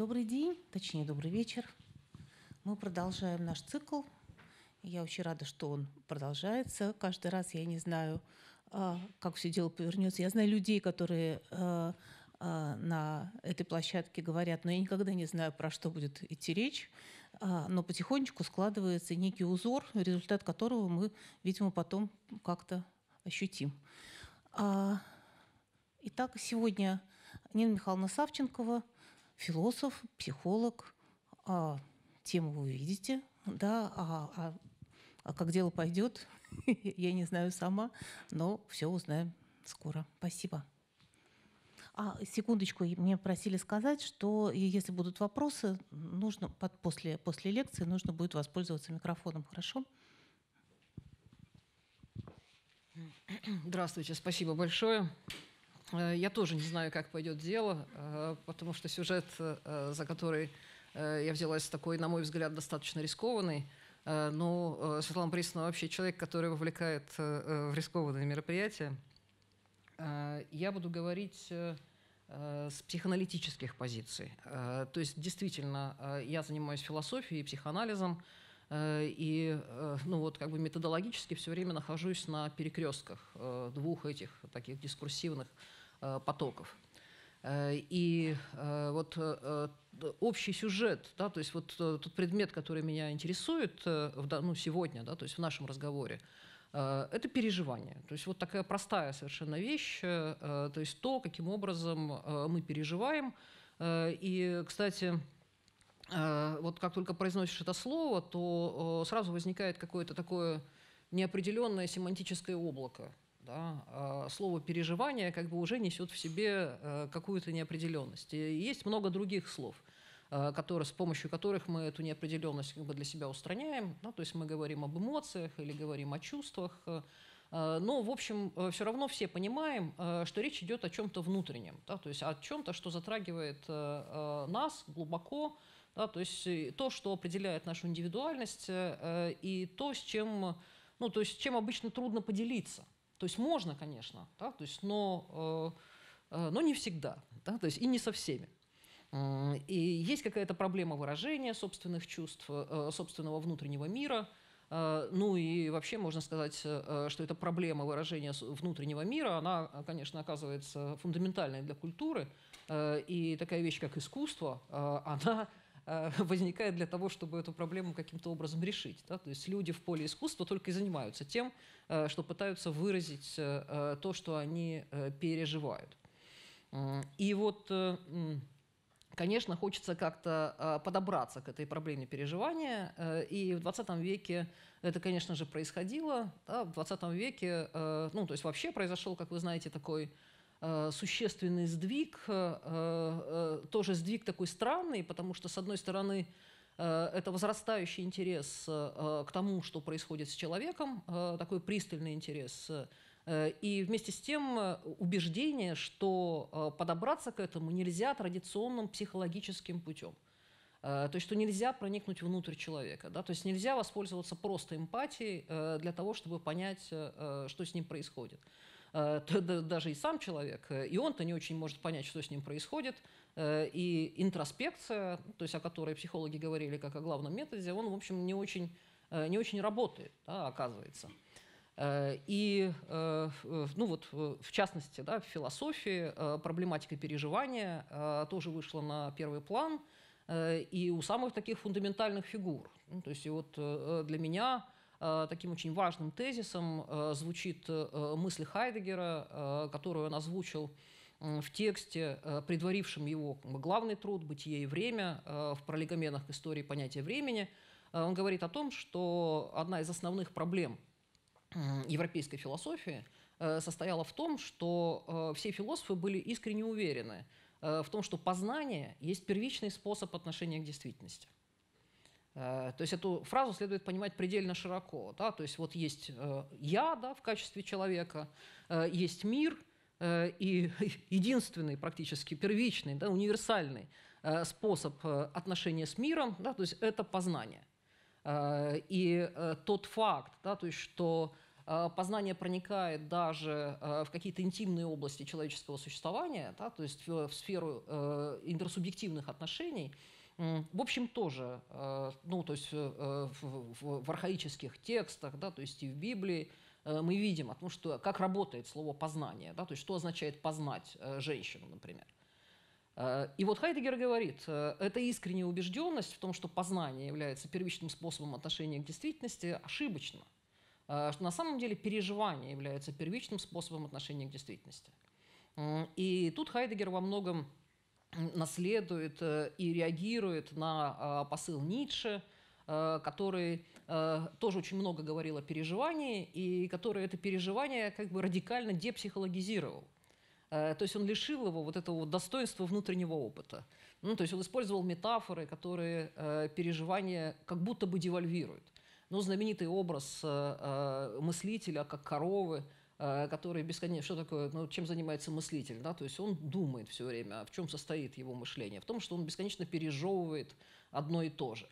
Добрый день, точнее, добрый вечер. Мы продолжаем наш цикл. Я очень рада, что он продолжается. Каждый раз я не знаю, а, как все дело повернется. Я знаю людей, которые э, а, на этой площадке говорят, но я никогда не знаю, про что будет идти речь, а, но потихонечку складывается некий узор, результат которого мы, видимо, потом как-то ощутим. Итак, сегодня Нина Михайловна Савченкова – философ, психолог. А, тему вы увидите, да, а, а, а как дело пойдет, я не знаю сама, но все узнаем скоро. Спасибо. А секундочку, мне просили сказать, что если будут вопросы, нужно под, после, после лекции нужно будет воспользоваться микрофоном, хорошо? Здравствуйте, спасибо большое. Э, я тоже не знаю, как пойдет дело, э, потому что сюжет, э, за который я взялась, такой, на мой взгляд, достаточно рискованный. Но Светлана Борисовна вообще человек, который вовлекает в рискованные мероприятия. Я буду говорить с психоаналитических позиций. То есть, действительно, я занимаюсь философией, психоанализом, и ну вот, как бы методологически все время нахожусь на перекрестках двух этих таких дискурсивных Э, потоков. Э, и э, вот общий сюжет, да, то есть вот тот предмет, который меня интересует ну, сегодня, да, то есть в нашем разговоре, это переживание. То есть вот такая простая совершенно вещь, то есть то, каким образом мы переживаем. И, кстати, вот как только произносишь это слово, то сразу возникает какое-то такое неопределенное семантическое облако да, а, слово переживание как бы уже несет в себе э, какую-то неопределенность. И есть много других слов, э, которые, с помощью которых мы эту неопределенность как бы для себя устраняем. Да, то есть мы говорим об эмоциях или говорим о чувствах. Э, но, в общем, все равно все понимаем, что речь идет о чем-то внутреннем, да, то есть о чем-то, что затрагивает нас глубоко, да, то есть то, что определяет нашу индивидуальность и то, с чем, ну, то есть чем обычно трудно поделиться. То есть можно, конечно, да, то есть, но, э, э, но не всегда, да, то есть и не со всеми. И есть какая-то проблема выражения собственных чувств, э, собственного внутреннего мира. Ну и вообще можно сказать, что эта проблема выражения внутреннего мира, она, конечно, оказывается фундаментальной для культуры. И такая вещь, как искусство, она Э, возникает для того, чтобы эту проблему каким-то образом решить. Да? То есть люди в поле искусства только и занимаются тем, э, что пытаются выразить э, то, что они переживают. И вот конечно, хочется как-то подобраться к этой проблеме переживания. И в 20 веке это, конечно же, происходило. Да, в 20 веке, ну, то есть вообще произошел, как вы знаете, такой Э, существенный сдвиг, э, э, тоже сдвиг такой странный, потому что, с одной стороны, это возрастающий интерес к тому, что происходит с человеком, такой пристальный интерес, и вместе с тем убеждение, что подобраться к этому нельзя традиционным психологическим путем. То есть, что нельзя проникнуть внутрь человека, да? то есть нельзя воспользоваться просто эмпатией для того, чтобы понять, что с ним происходит. Э, даже и сам человек, э, и он-то не очень может понять, что с ним происходит, э, и интроспекция, то есть о которой психологи говорили как о главном методе, он, в общем, не очень, не очень работает, да, оказывается. И, ну вот, в частности, да, в философии проблематика переживания тоже вышла на первый план, и у самых таких фундаментальных фигур. Ну, то есть и вот для меня Э, таким очень важным тезисом э, звучит э, мысль Хайдегера, которую он озвучил в тексте, предварившем его главный труд «Бытие и время» в пролегоменах истории понятия времени, он говорит о том, что одна из основных проблем европейской философии состояла в том, что все философы были искренне уверены в том, что познание есть первичный способ отношения к действительности – Э, то есть эту фразу следует понимать предельно широко. Да? То есть вот есть э, я да, в качестве человека, э, есть мир, и единственный практически первичный, да, универсальный способ отношения с миром, да, то есть это познание. И тот факт, да, то есть что познание проникает даже в какие-то интимные области человеческого существования, да, то есть в сферу интерсубъективных отношений – в общем, тоже, э, ну, то есть э, в архаических текстах, да, то есть и в Библии, э, мы видим, потому что как работает слово «познание», да, то есть что означает «познать» женщину, например. И вот Хайдегер говорит, эта искренняя убежденность в том, что познание является первичным способом отношения к действительности, ошибочно. Что на самом деле переживание является первичным способом отношения к действительности. И тут Хайдегер во многом наследует э, и реагирует на а, посыл Ницше, э, который э, тоже очень много говорил о переживании, и который это переживание как бы радикально депсихологизировал. То есть он лишил его вот этого достоинства внутреннего опыта. Ну, то есть он использовал метафоры, которые переживание как будто бы девальвируют. Ну, знаменитый образ мыслителя как коровы – Э, который бесконечно... Что такое? Ну, чем занимается мыслитель? Да? То есть он думает все время. А в чем состоит его мышление? В том, что он бесконечно пережевывает одно и то же.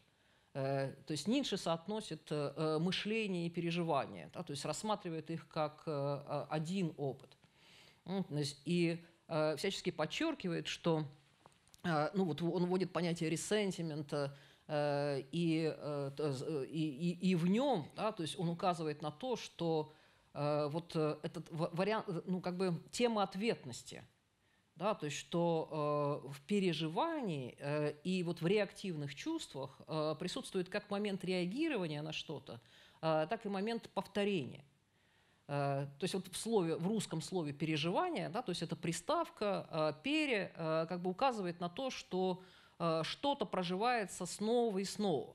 Э, то есть Ницше соотносит э, мышление и переживание, да, то есть рассматривает их как один опыт. И всячески подчеркивает, что ну вот он вводит понятие ресентимента, и, и, и, и в нем, да, то есть он указывает на то, что Э, вот э, этот вариант, э, ну, как бы тема ответности. Да, то есть, что э, в переживании э, и вот в реактивных чувствах э, присутствует как момент реагирования на что-то, э, так и момент повторения. Э, то есть вот в, слове, в русском слове «переживание», да, то есть это приставка э, «пере», э, как бы указывает на то, что э, что-то проживается снова и снова.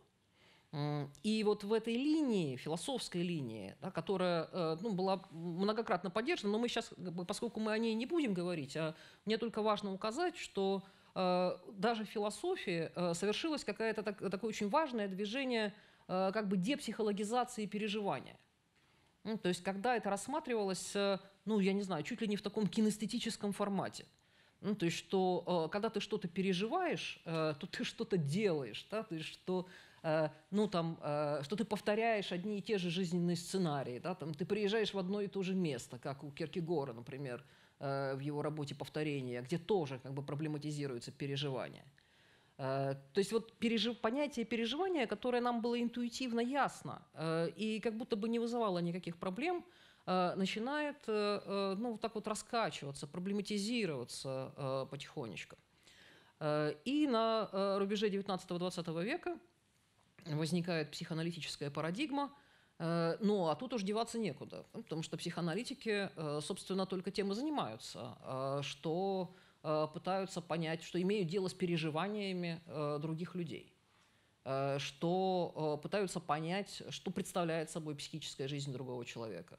И вот в этой линии, философской линии, да, которая э, ну, была многократно поддержана, но мы сейчас, э, поскольку мы о ней не будем говорить, а мне только важно указать, что э, даже в философии совершилось какое-то так, такое очень важное движение как бы депсихологизации переживания. Ну, то есть когда это рассматривалось, ну, я не знаю, чуть ли не в таком кинестетическом формате. Ну, то есть что когда ты что-то переживаешь, то ты что-то делаешь, да, то есть что Э, ну, там, э, что ты повторяешь одни и те же жизненные сценарии, да, там, ты приезжаешь в одно и то же место, как у Киркегора, например, э, в его работе «Повторение», где тоже как бы проблематизируется переживание. То есть вот пережив... понятие переживания, которое нам было интуитивно ясно и как будто бы не вызывало никаких проблем, начинает ну, вот так вот раскачиваться, проблематизироваться потихонечку. И на рубеже 19-20 века возникает психоаналитическая парадигма, э, ну, а тут уж деваться некуда, потому что психоаналитики, э, собственно, только тем и занимаются, э, что пытаются понять, что имеют дело с переживаниями других людей, что пытаются понять, что представляет собой психическая жизнь другого человека.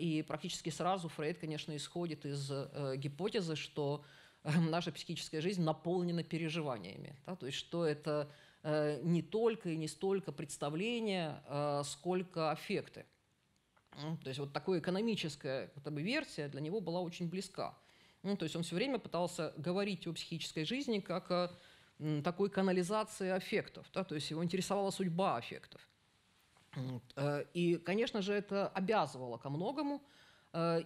И практически сразу Фрейд, конечно, исходит из гипотезы, что наша психическая жизнь наполнена переживаниями. То есть, что это Э, не только и не столько представления, э, сколько аффекты. То есть вот такая экономическая вот, версия для него была очень близка. Ну, то есть он все время пытался говорить о психической жизни как о такой канализации аффектов. Да? То есть его интересовала судьба аффектов. Э, и, конечно же, это обязывало ко многому.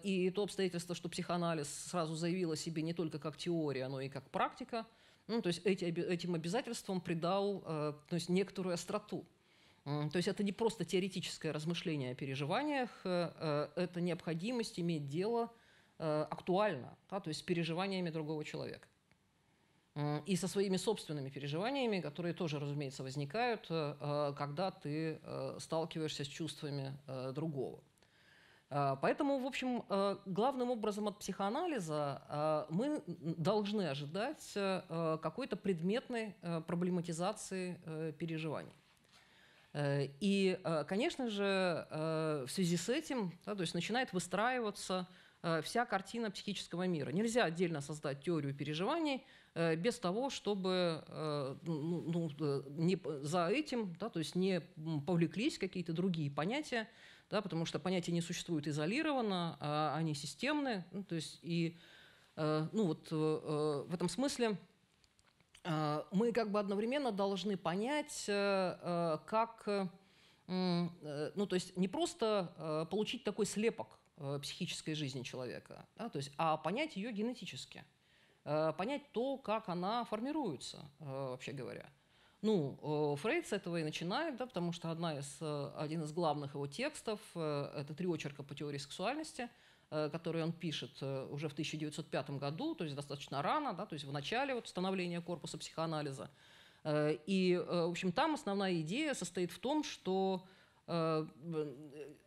И то обстоятельство, что психоанализ сразу заявил о себе не только как теория, но и как практика – ну, то есть эти, этим обязательствам придал э, то есть некоторую остроту. То есть это не просто теоретическое размышление о переживаниях, э, э, это необходимость иметь дело актуально, да, то есть с переживаниями другого человека. И со своими собственными переживаниями, которые тоже, разумеется, возникают, когда ты сталкиваешься с чувствами другого. А, поэтому, в общем, а, главным образом от психоанализа а, мы должны ожидать какой-то предметной проблематизации переживаний. Э, и, конечно же, в связи с этим да, то есть начинает выстраиваться вся картина психического мира. Нельзя отдельно создать теорию переживаний без того, чтобы ну, ну э, не, за этим да, то есть не повлеклись какие-то другие понятия, да, потому что понятия не существуют изолированно, а они системные, ну, то есть и э, ну вот э, в этом смысле э, мы как бы одновременно должны понять, как, ну то есть не просто получить такой слепок психической жизни человека, да, то есть, а понять ее генетически, понять то, как она формируется, вообще говоря. Ну, э, Фрейд с этого и начинает, да, потому что одна из, э, один из главных его текстов э, – это три очерка по теории сексуальности, которые он пишет уже в 1905 году, то есть достаточно рано, да, то есть в начале вот становления корпуса психоанализа. И, в общем, там основная идея состоит в том, что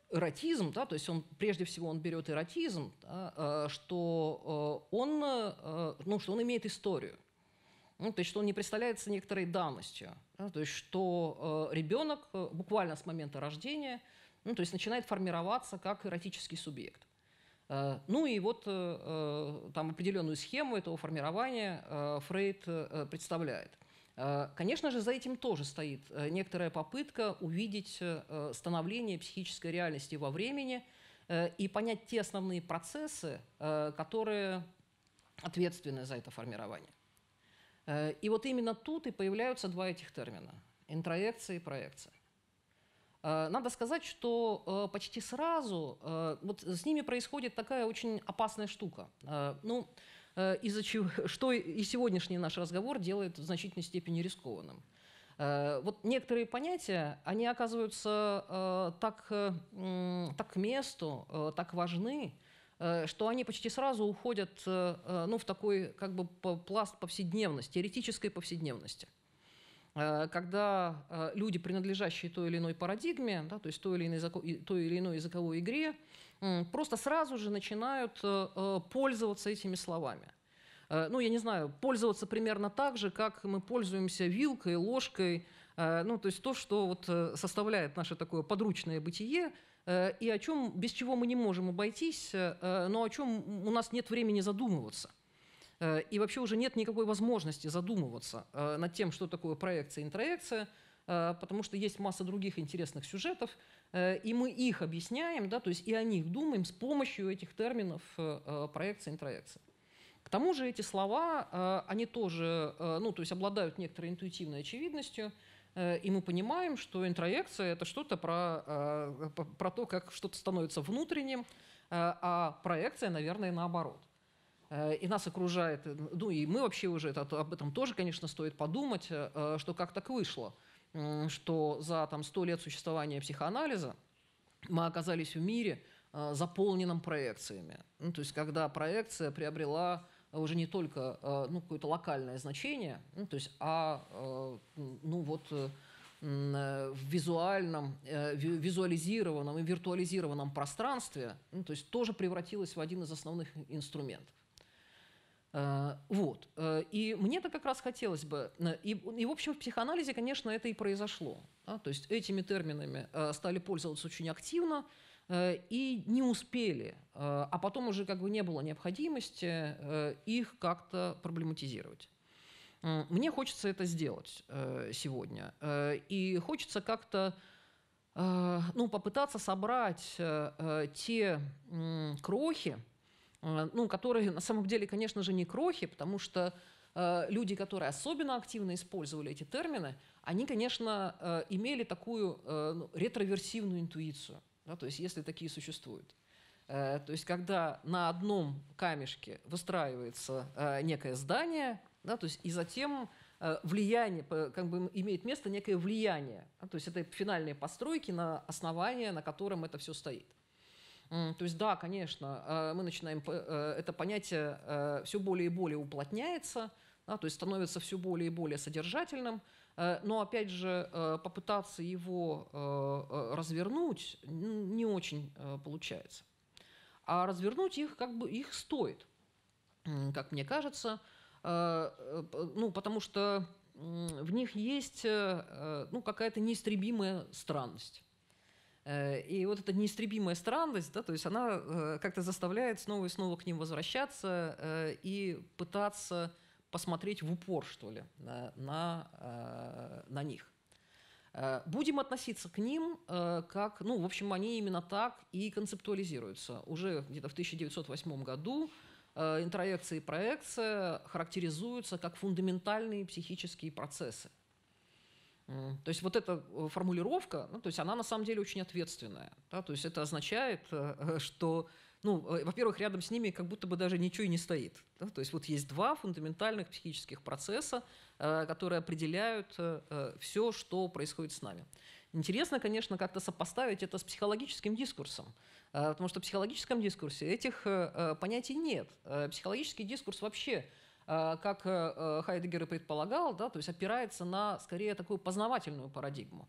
эротизм, да, то есть он прежде всего он берет эротизм, да, что он, ну, что он имеет историю – ну, то есть, что он не представляется некоторой данностью. Да? То есть, что э, ребенок э, буквально с момента рождения ну, то есть, начинает формироваться как эротический субъект. Э, ну и вот э, э там определенную схему этого формирования э, Фрейд э, представляет. Э, конечно же, за этим тоже стоит э, некоторая попытка увидеть становление психической реальности во времени и понять те основные процессы, которые ответственны за это формирование. Э, и вот именно тут и появляются два этих термина – интроекция и проекция. Э, надо сказать, что э, почти сразу вот с ними происходит такая очень опасная штука. Ну, из-за чего, что и сегодняшний наш разговор делает в значительной степени рискованным. Вот некоторые понятия, они оказываются так, так к месту, так важны, Э, что они почти сразу уходят э, э, ну, в такой как бы пласт повседневности, теоретической повседневности когда люди, принадлежащие той или иной парадигме, да, то есть той или, иной, той или иной языковой игре, просто сразу же начинают пользоваться этими словами. Ну, я не знаю, пользоваться примерно так же, как мы пользуемся вилкой, ложкой, ну, то есть то, что вот составляет наше такое подручное бытие, Э, и о чем, без чего мы не можем обойтись, э, э, но о чем у нас нет времени задумываться. И вообще уже нет никакой возможности задумываться над тем, что такое проекция и интроекция, потому что есть масса других интересных сюжетов, и мы их объясняем, да, то есть и о них думаем с помощью этих терминов проекция и интроекция. К тому же эти слова, они тоже, ну, то есть обладают некоторой интуитивной очевидностью, Э, и мы понимаем, что интроекция – это что-то про, э, про то, как что-то становится внутренним, э, а проекция, наверное, наоборот. И нас окружает, ну и мы вообще уже это, об этом тоже, конечно, стоит подумать, что как так вышло, что за там, 100 лет существования психоанализа мы оказались в мире, заполненном проекциями. Ну, то есть когда проекция приобрела Э, уже не только э, ну, какое-то локальное значение, ну, то есть, а э, ну, вот, в визуальном, визуализированном и виртуализированном пространстве, ну, то есть тоже превратилось в один из основных инструментов. Вот. И мне это как раз хотелось бы... И, и, в общем, в психоанализе, конечно, это и произошло. Да? То есть этими терминами стали пользоваться очень активно, Э, и не успели, э, а потом уже как бы не было необходимости э, их как-то проблематизировать. Мне хочется это сделать сегодня. И хочется как-то ну, попытаться собрать те крохи, ну, которые на самом деле, конечно же, не крохи, потому что люди, которые особенно активно использовали эти термины, они, конечно, имели такую ну, ретроверсивную интуицию да, то есть если такие существуют. Э, то есть когда на одном камешке выстраивается э, некое здание, да, то есть и затем э, влияние, как бы имеет место некое влияние. Да, то есть это финальные постройки на основании, на котором это все стоит. То есть да, конечно, мы начинаем, это понятие все более и более уплотняется, да, то есть становится все более и более содержательным – Э, но опять же э, попытаться его э, развернуть не очень получается. А развернуть их как бы их стоит, как мне кажется, ну потому что в них есть ну, какая-то неистребимая странность. И вот эта неистребимая странность, да, то есть она как-то заставляет снова и снова к ним возвращаться и пытаться посмотреть в упор, что ли, на, на, э, на них. Э, будем относиться к ним э, как, ну, в общем, они именно так и концептуализируются. Уже где-то в 1908 году интроекция и проекция характеризуются как фундаментальные психические процессы. То есть вот эта формулировка, ну, то есть она на самом деле очень ответственная. Да? То есть это означает, что ну, э, во-первых, рядом с ними как будто бы даже ничего и не стоит. Да? То есть вот есть два фундаментальных психических процесса, э, которые определяют э, все, что происходит с нами. Интересно, конечно, как-то сопоставить это с психологическим дискурсом, потому что в психологическом дискурсе этих понятий нет. Психологический дискурс вообще как Хайдегер и предполагал, да, то есть опирается на скорее такую познавательную парадигму.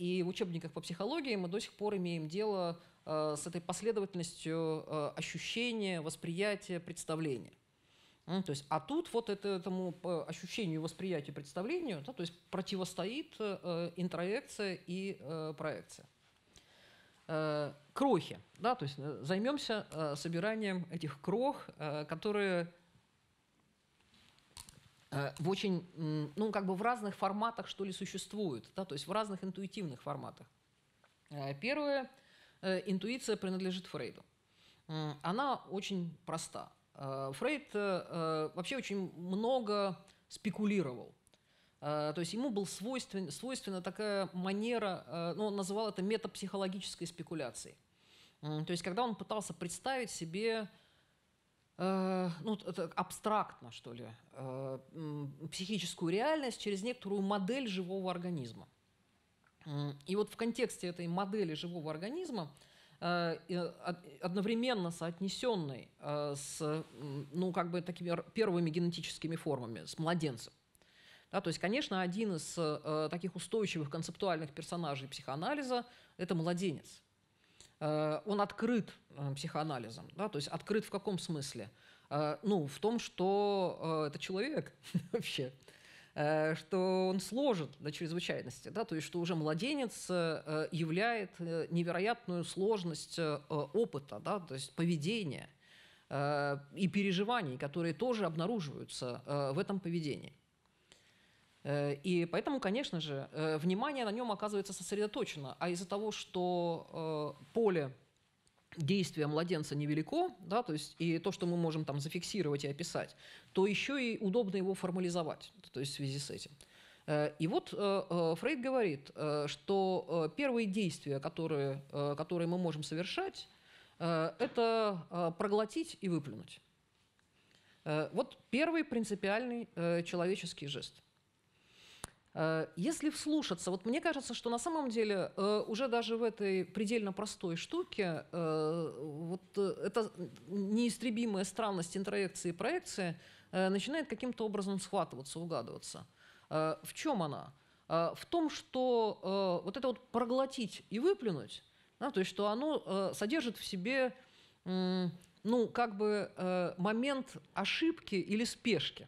И в учебниках по психологии мы до сих пор имеем дело Э, с этой последовательностью э, ощущения, восприятия, представления. то есть, а тут вот это, этому э, ощущению, восприятию, представлению, да, то есть противостоит э, интроекция и проекция. крохи, да, то есть займемся собиранием этих крох, которые в очень, ну, как бы в разных форматах, что ли, существуют, да, то есть в разных интуитивных форматах. Первое Э, интуиция принадлежит Фрейду. Она очень проста. Э, Фрейд э, вообще очень много спекулировал. То есть ему был свойствен, свойственна такая манера, ну, он называл это метапсихологической спекуляцией. То есть когда он пытался представить себе ну, это абстрактно, что ли, психическую реальность через некоторую модель живого организма. И вот в контексте этой модели живого организма, э, одновременно соотнесенной э, с ну, как бы такими первыми генетическими формами, с младенцем. Да, то есть, конечно, один из э, таких устойчивых концептуальных персонажей психоанализа – это младенец. он открыт психоанализом. Да, то есть открыт в каком смысле? ну, в том, что это человек вообще. Э, что он сложен до чрезвычайности, да, то есть что уже младенец э, являет э, невероятную сложность опыта, да, то есть поведения и переживаний, которые тоже обнаруживаются в этом поведении. И поэтому, конечно же, внимание на нем оказывается сосредоточено. А из-за того, что поле действие младенца невелико, да, то есть и то, что мы можем там зафиксировать и описать, то еще и удобно его формализовать, то есть в связи с этим. Э, и вот э, э, Фрейд говорит, что первые действия, которые, которые мы можем совершать, это проглотить и выплюнуть. Вот первый принципиальный человеческий жест. Э, если вслушаться, вот мне кажется, что на самом деле э, уже даже в этой предельно простой штуке э, вот эта неистребимая странность интроекции и проекции начинает каким-то образом схватываться, угадываться. В чем она? В том, что вот это вот проглотить и выплюнуть, да, то есть что оно содержит в себе ну, как бы момент ошибки или спешки.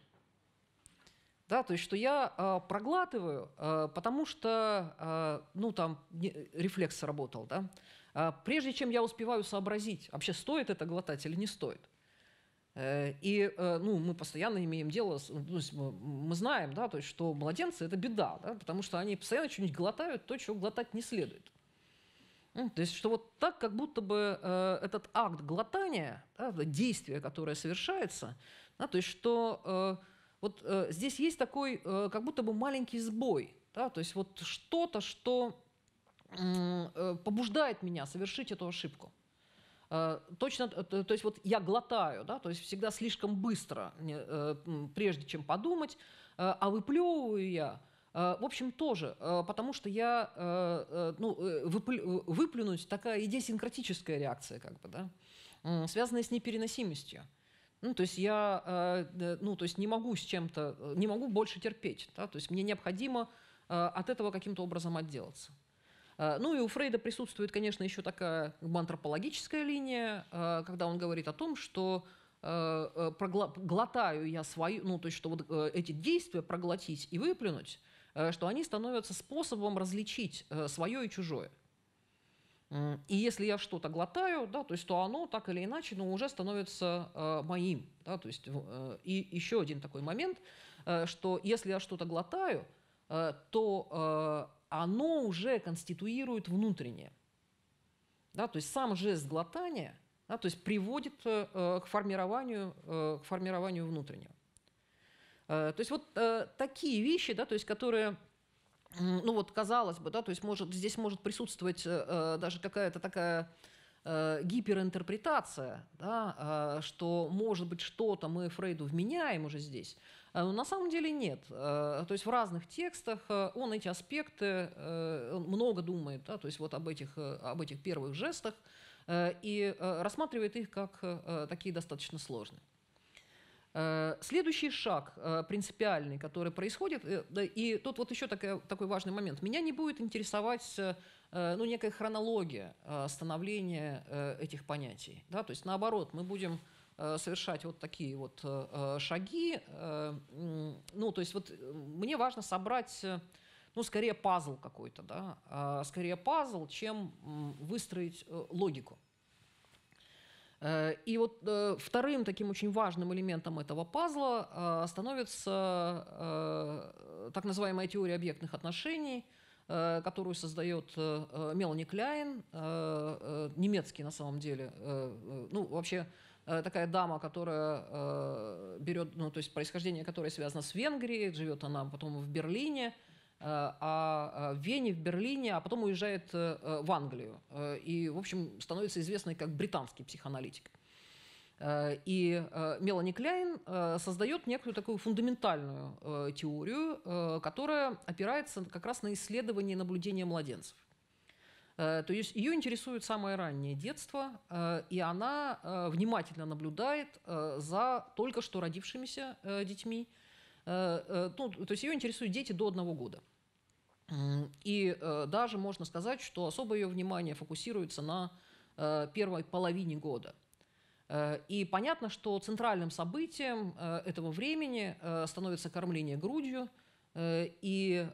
Да, то есть, что я э, проглатываю, э, потому что, э, ну, там, не, рефлекс сработал, да. Э, прежде чем я успеваю сообразить, вообще стоит это глотать или не стоит. Э, и, э, ну, мы постоянно имеем дело, с, ну, с, мы, мы знаем, да, то есть, что младенцы – это беда, да, потому что они постоянно что-нибудь глотают, то, чего глотать не следует. Ну, то есть, что вот так, как будто бы э, этот акт глотания, да, действие, которое совершается, да, то есть, что… Э, вот э, здесь есть такой, э, как будто бы маленький сбой, да, то есть вот что-то, что э, побуждает меня совершить эту ошибку. Э, точно, э, то, есть вот я глотаю, да, то есть всегда слишком быстро, э, прежде чем подумать, э, а выплевываю я, э, в общем, тоже, э, потому что я, ну, выплюнуть такая идиосинкратическая реакция, как бы, да, связанная с непереносимостью. Ну, то есть я э, ну, то есть не могу с чем-то, э, не могу больше терпеть. Да? То есть мне необходимо э, от этого каким-то образом отделаться. Ну и у Фрейда присутствует, конечно, еще такая антропологическая линия, когда он говорит о том, что проглотаю я свою, ну то есть что вот эти действия проглотить и выплюнуть, что они становятся способом различить свое и чужое. И если я что-то глотаю, да, то есть то оно так или иначе, но ну, уже становится э, моим. Да, то есть, э, и еще один такой момент, э, что если я что-то глотаю, э, то э, оно уже конституирует внутреннее. Да, то есть сам жест глотания да, то есть приводит э, к, формированию, э, к формированию внутреннего. Э, то есть вот э, такие вещи, да, то есть, которые ну вот казалось бы, да, то есть может, здесь может присутствовать э, э, даже какая-то такая э, гиперинтерпретация, да, э, что, может быть, что-то мы Фрейду вменяем уже здесь. Но а на самом деле нет. Э, то есть в разных текстах э, он эти аспекты, он много думает, да, то есть вот об этих, об этих первых жестах и рассматривает их как такие достаточно сложные. Э, следующий шаг э, принципиальный, который происходит, э, и тут вот еще такой, такой важный момент. Меня не будет интересовать ну, некая хронология становления этих понятий. Да? То есть, наоборот, мы будем совершать вот такие вот шаги. Ну, то есть вот мне важно собрать, ну, скорее пазл какой-то, да, а, скорее пазл, чем выстроить логику. Э, и вот э, вторым таким очень важным элементом этого пазла э, становится так называемая теория объектных отношений, которую создает Мелани Кляйн, немецкий на самом деле, ну вообще такая дама, которая берет, ну то есть происхождение которой связано с Венгрией, живет она потом в Берлине – Э, а э, в Вене, в Берлине, а потом уезжает э, в Англию. И, в общем, становится известной как британский психоаналитик. И Мелани Кляйн создает некую такую фундаментальную теорию, которая опирается как раз на исследование наблюдения младенцев. То есть ее интересует самое раннее детство, и она внимательно наблюдает за только что родившимися детьми, Э, э, ну, то есть ее интересуют дети до одного года. И э, даже можно сказать, что особое ее внимание фокусируется на первой половине года. И понятно, что центральным событием этого времени становится кормление грудью и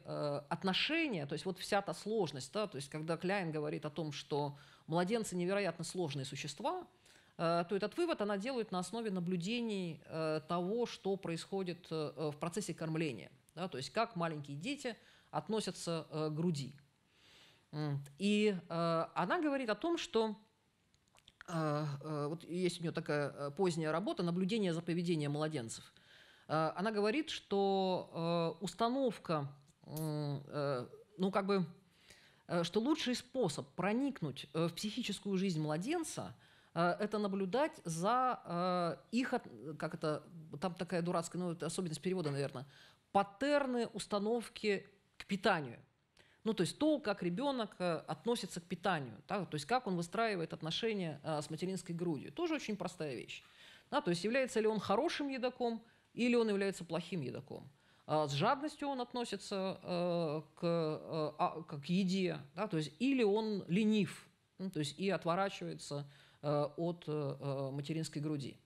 отношения, то есть вот вся та сложность, да, то есть когда Кляйн говорит о том, что младенцы невероятно сложные существа, Э, то этот вывод она делает на основе наблюдений э, того, что происходит э, в процессе кормления. Да, то есть как маленькие дети относятся к груди. И она говорит о том, что вот есть у нее такая поздняя работа «Наблюдение за поведением младенцев». Она говорит, что установка, ну как бы, что лучший способ проникнуть в психическую жизнь младенца – Э, это наблюдать за э, их, как это, там такая дурацкая, ну, это особенность перевода, наверное, паттерны установки к питанию. Ну, то есть то, как ребенок э, относится к питанию, да, то есть как он выстраивает отношения с материнской грудью. Тоже очень простая вещь. Да, то есть является ли он хорошим едоком или он является плохим едоком. А с жадностью он относится а, к, к еде, да, то есть или он ленив, ну, то есть и отворачивается Э, от э, материнской груди.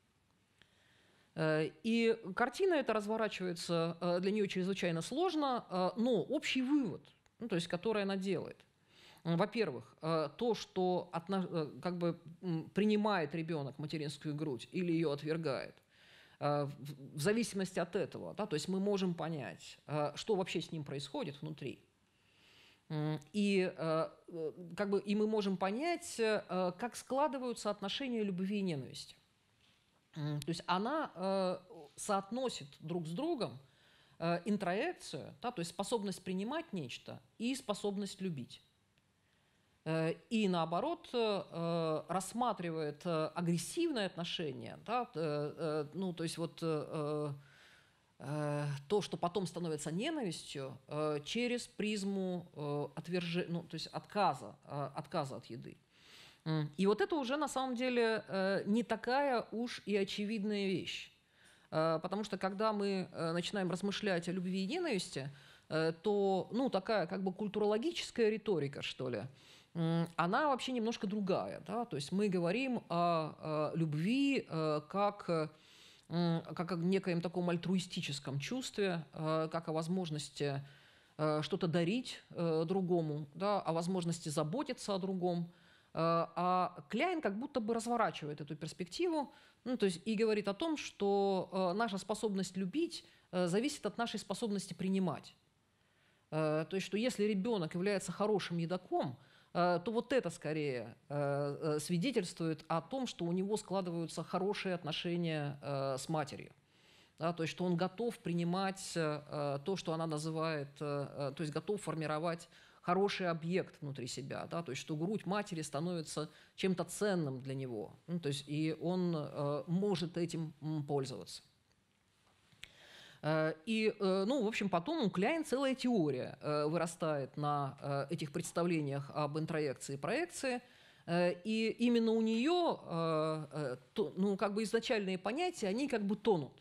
Э, и картина эта разворачивается для нее чрезвычайно сложно, но общий вывод, ну, то есть который она делает, во-первых, то, что как бы принимает ребенок материнскую грудь или ее отвергает, в зависимости от этого, да, то есть мы можем понять, что вообще с ним происходит внутри. И, э, э, как бы, и мы можем понять, э, как складываются отношения любви и ненависти. То есть она соотносит друг с другом интроекцию, да, то есть способность принимать нечто и способность любить. И наоборот, рассматривает агрессивное отношение, да, ну, то есть вот Э, то, что потом становится ненавистью, э, через призму э, отвержения, ну, то есть отказа, отказа от еды. И вот это уже на самом деле не такая уж и очевидная вещь. Потому что когда мы начинаем размышлять о любви и ненависти, то ну, такая как бы культурологическая риторика, что ли, она вообще немножко другая. Да? То есть мы говорим о, любви как как о некоем таком альтруистическом чувстве, э, как о возможности э, что-то дарить э, другому, да, о возможности заботиться о другом. А Кляйн как будто бы разворачивает эту перспективу ну, то есть, и говорит о том, что наша способность любить зависит от нашей способности принимать. То есть, что если ребенок является хорошим едоком, Э, то вот это скорее э, э, свидетельствует о том, что у него складываются хорошие отношения с матерью. Да, то есть, что он готов принимать то, что она называет, то есть готов формировать хороший объект внутри себя, да, то есть что грудь матери становится чем-то ценным для него, ну, то есть и он э, может этим пользоваться. Э, и, э, ну, в общем, потом у Кляйн целая теория э, вырастает на этих представлениях об интроекции и проекции. И именно у нее, ну, как бы изначальные понятия, они как бы тонут.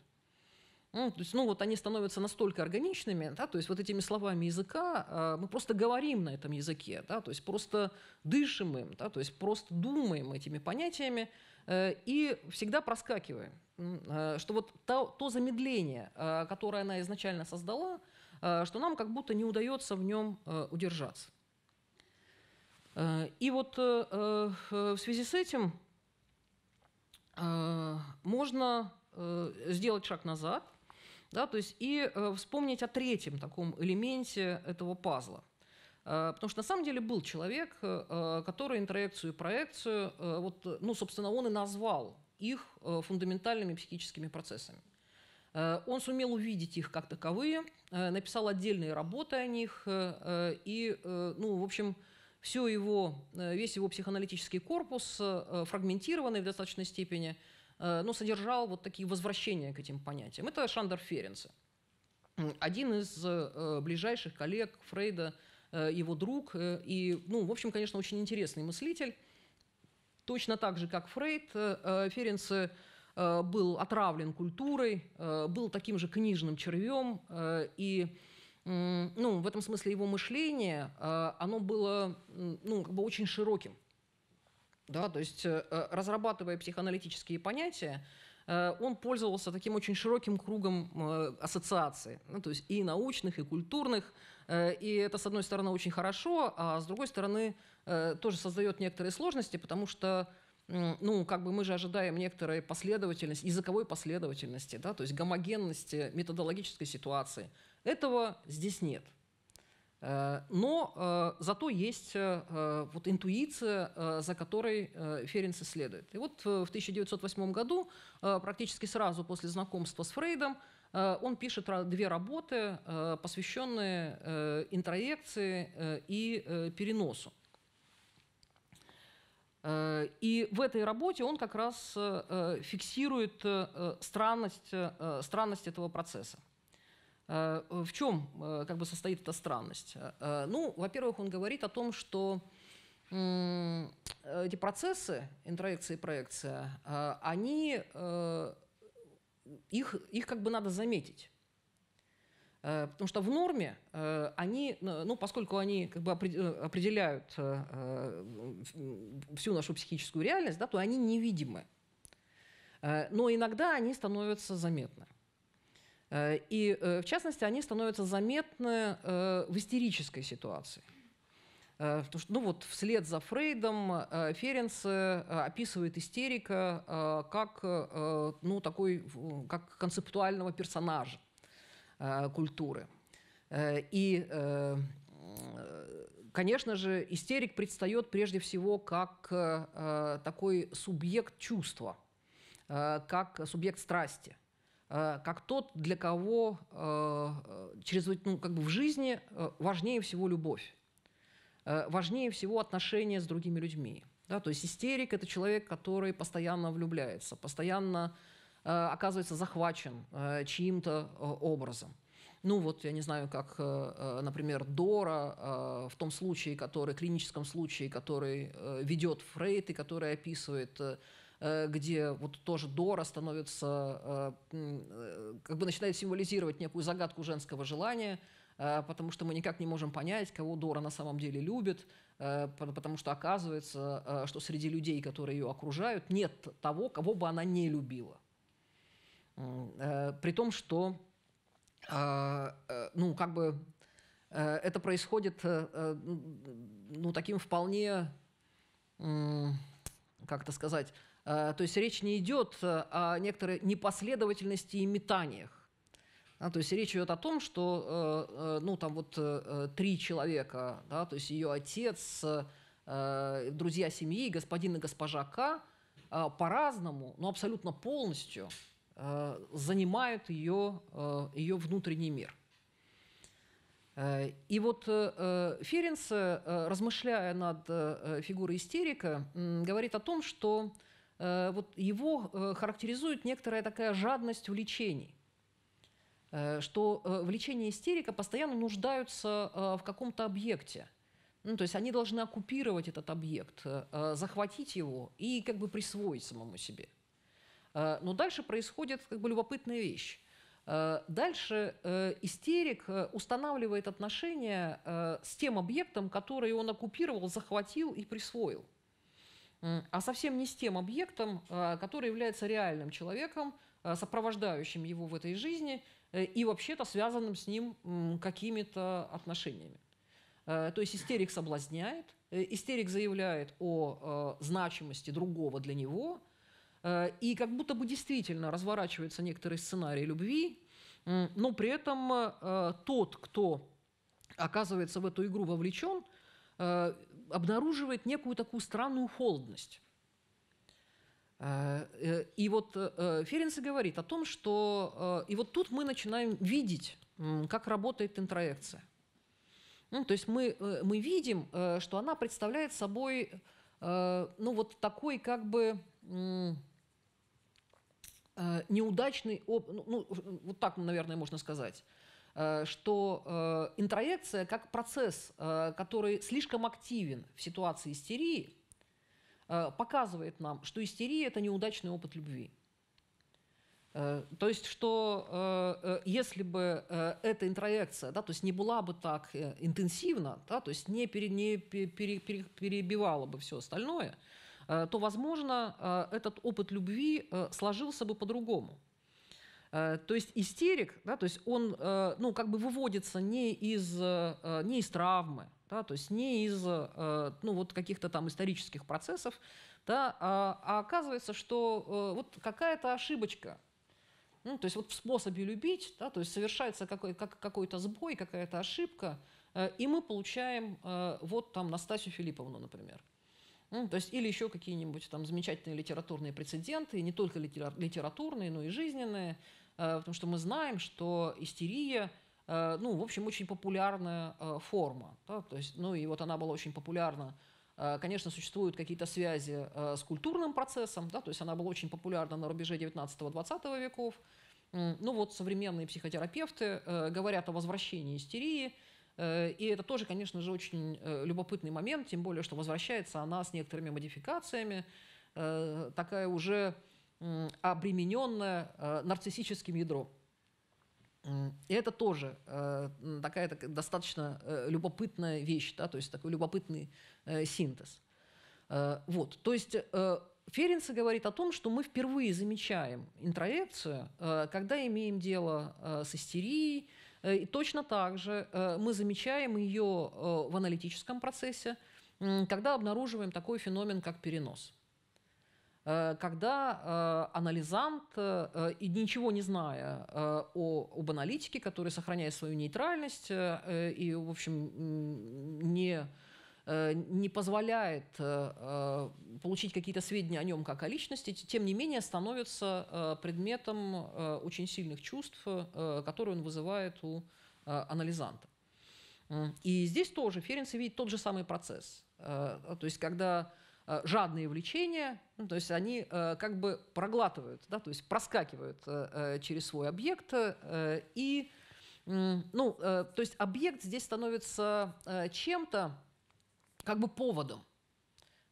Ну, то есть, ну вот они становятся настолько органичными, да, то есть вот этими словами языка мы просто говорим на этом языке, да, то есть просто дышим им, да, то есть просто думаем этими понятиями, Э, и всегда проскакиваем, э, что вот то, то замедление, э, которое она изначально создала, что нам как будто не удается в нем удержаться. И вот в связи с этим можно сделать шаг назад, да, то есть и вспомнить о третьем таком элементе этого пазла. А, потому что на самом деле был человек, а, который интроекцию и проекцию, а, вот, ну, собственно, он и назвал их фундаментальными психическими процессами. Он сумел увидеть их как таковые, написал отдельные работы о них, и, ну, в общем, все его, весь его психоаналитический корпус, фрагментированный в достаточной степени, но содержал вот такие возвращения к этим понятиям. Это Шандер Ференце, один из ближайших коллег Фрейда – Э, его друг. Э, и, ну, в общем, конечно, очень интересный мыслитель. Точно так же, как Фрейд, э, Ференц был отравлен культурой, был таким же книжным червем. И ну, в этом смысле его мышление, оно было ну, как бы очень широким. Да, то есть, разрабатывая психоаналитические понятия, он пользовался таким очень широким кругом ассоциаций, ну, то есть и научных, и культурных, Э, и это, с одной стороны, очень хорошо, а с другой стороны, э, тоже создает некоторые сложности, потому что ну, как бы мы же ожидаем некоторой последовательности, языковой последовательности, да, то есть гомогенности методологической ситуации. Этого здесь нет. Э, но зато есть вот интуиция, за которой Ференц исследует. И вот в 1908 году, практически сразу после знакомства с Фрейдом, Э, он пишет две работы, э, посвященные э, интроекции и переносу. И в этой работе он как раз фиксирует странность, странность этого процесса. В чем как бы, состоит эта странность? Ну, во-первых, он говорит о том, что эти процессы, интроекция и проекция, они их, их как бы надо заметить. Э, потому что в норме э, они, э, ну, поскольку они как бы определяют всю нашу психическую реальность, да, то они невидимы. Но иногда они становятся заметны. И, в частности, они становятся заметны в истерической ситуации – Потому э, что, ну вот, вслед за Фрейдом э, Ференс э, описывает истерика как, ну, такой, как концептуального персонажа культуры. И, конечно же, истерик предстает прежде всего как такой субъект чувства, как субъект страсти – как тот, для кого через, ну, как бы в жизни важнее всего любовь. Э, важнее всего отношения с другими людьми. Да? То есть истерик – это человек, который постоянно влюбляется, постоянно э, оказывается захвачен э, чьим-то образом. Ну вот, я не знаю, как, например, Дора в том случае, который, клиническом случае, который ведет Фрейд и который описывает, где вот тоже Дора становится, как бы начинает символизировать некую загадку женского желания – Э, потому что мы никак не можем понять, кого Дора на самом деле любит, э, потому что оказывается, э, что среди людей, которые ее окружают, нет того, кого бы она не любила. При том, что ну, как бы это происходит ну, таким вполне, как это сказать, то есть речь не идет о некоторой непоследовательности и метаниях. Да, то есть речь идет о том, что э, э, ну, там вот э, три человека, да, то есть ее отец, друзья семьи, господин и госпожа К, а, по-разному, но абсолютно полностью занимают ее, ее внутренний мир. И вот Ференс, размышляя над фигурой истерика, говорит о том, что вот его характеризует некоторая такая жадность в лечении. Э, что э, в лечении истерика постоянно нуждаются э, в каком-то объекте. Ну, то есть они должны оккупировать этот объект, захватить его и как бы присвоить самому себе. Но дальше происходит как бы любопытная вещь. Дальше истерик устанавливает отношения с тем объектом, который он оккупировал, захватил и присвоил. А совсем не с тем объектом, который является реальным человеком, сопровождающим его в этой жизни – Э, и вообще-то связанным с ним какими-то отношениями. Э, то есть истерик соблазняет, э, истерик заявляет о значимости другого для него, и как будто бы действительно разворачивается некоторый сценарий любви, но при этом тот, кто оказывается в эту игру вовлечен, обнаруживает некую такую странную холодность. Э, э, и вот э, Ференце говорит о том, что... И вот тут мы начинаем видеть, как работает интроекция. Ну, то есть мы, мы видим, что она представляет собой ну, вот такой как бы неудачный... Ну, ну вот так, наверное, можно сказать что интроекция как процесс, который слишком активен в ситуации истерии, Э, показывает нам, что истерия – это неудачный опыт любви. Э, то есть, что э, если бы эта интроекция, да, то есть не была бы так интенсивна, да, то есть не, пере, не пере, пере, перебивала бы все остальное, то, возможно, этот опыт любви сложился бы по-другому. То есть истерик, да, то есть он ну, как бы выводится не из, не из травмы, да, то есть не из э, ну, вот каких-то там исторических процессов, да, а, а оказывается, что э, вот какая-то ошибочка, ну, то есть вот в способе любить, да, то есть совершается какой, как, какой-то сбой, какая-то ошибка, э, и мы получаем вот там Настасью Филипповну, например. Ну, то есть или еще какие-нибудь там замечательные литературные прецеденты, не только литературные, но и жизненные, потому что мы знаем, что истерия – Э, ну, в общем, очень популярная э, форма. Да? То есть, ну, и вот она была очень популярна э, Конечно, существуют какие-то связи с культурным процессом, да, то есть она была очень популярна на рубеже 19-20 веков. Ну вот современные психотерапевты говорят о возвращении истерии, и это тоже, конечно же, очень любопытный момент, тем более, что возвращается она с некоторыми модификациями, такая уже обремененная нарциссическим ядром. И это тоже э, такая так, достаточно э, любопытная вещь, да, то есть такой любопытный э, синтез. Э, вот, то есть э, Ференце говорит о том, что мы впервые замечаем интроекцию, э, когда имеем дело э, с истерией, э, и точно так же э, мы замечаем ее э, в аналитическом процессе, э, когда обнаруживаем такой феномен, как перенос. Э, когда э, анализант, э, и ничего не зная о, об аналитике, который сохраняет свою нейтральность и, в общем, не не позволяет получить какие-то сведения о нем как о личности, тем не менее становится предметом очень сильных чувств, которые он вызывает у анализанта. И здесь тоже Ференци видит тот же самый процесс. То есть, когда Э, жадные влечения, ну, то есть они э, как бы проглатывают, да, то есть проскакивают э, через свой объект и ну, то есть объект здесь становится чем-то, как бы поводом.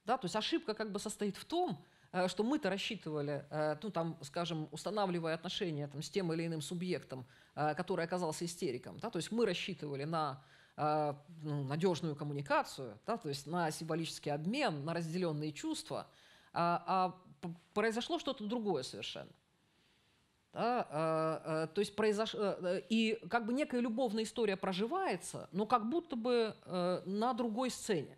Да? То есть ошибка как бы состоит в том, что мы-то рассчитывали, ну, там, скажем, устанавливая отношения там, с тем или иным субъектом, который оказался истериком, да, то есть мы рассчитывали на а, ну, надежную коммуникацию, да, то есть на символический обмен, на разделенные чувства, а, а произошло что-то другое совершенно. Да, а, а, то есть произош... Э, э, и как бы некая любовная история проживается, но как будто бы а, на другой сцене.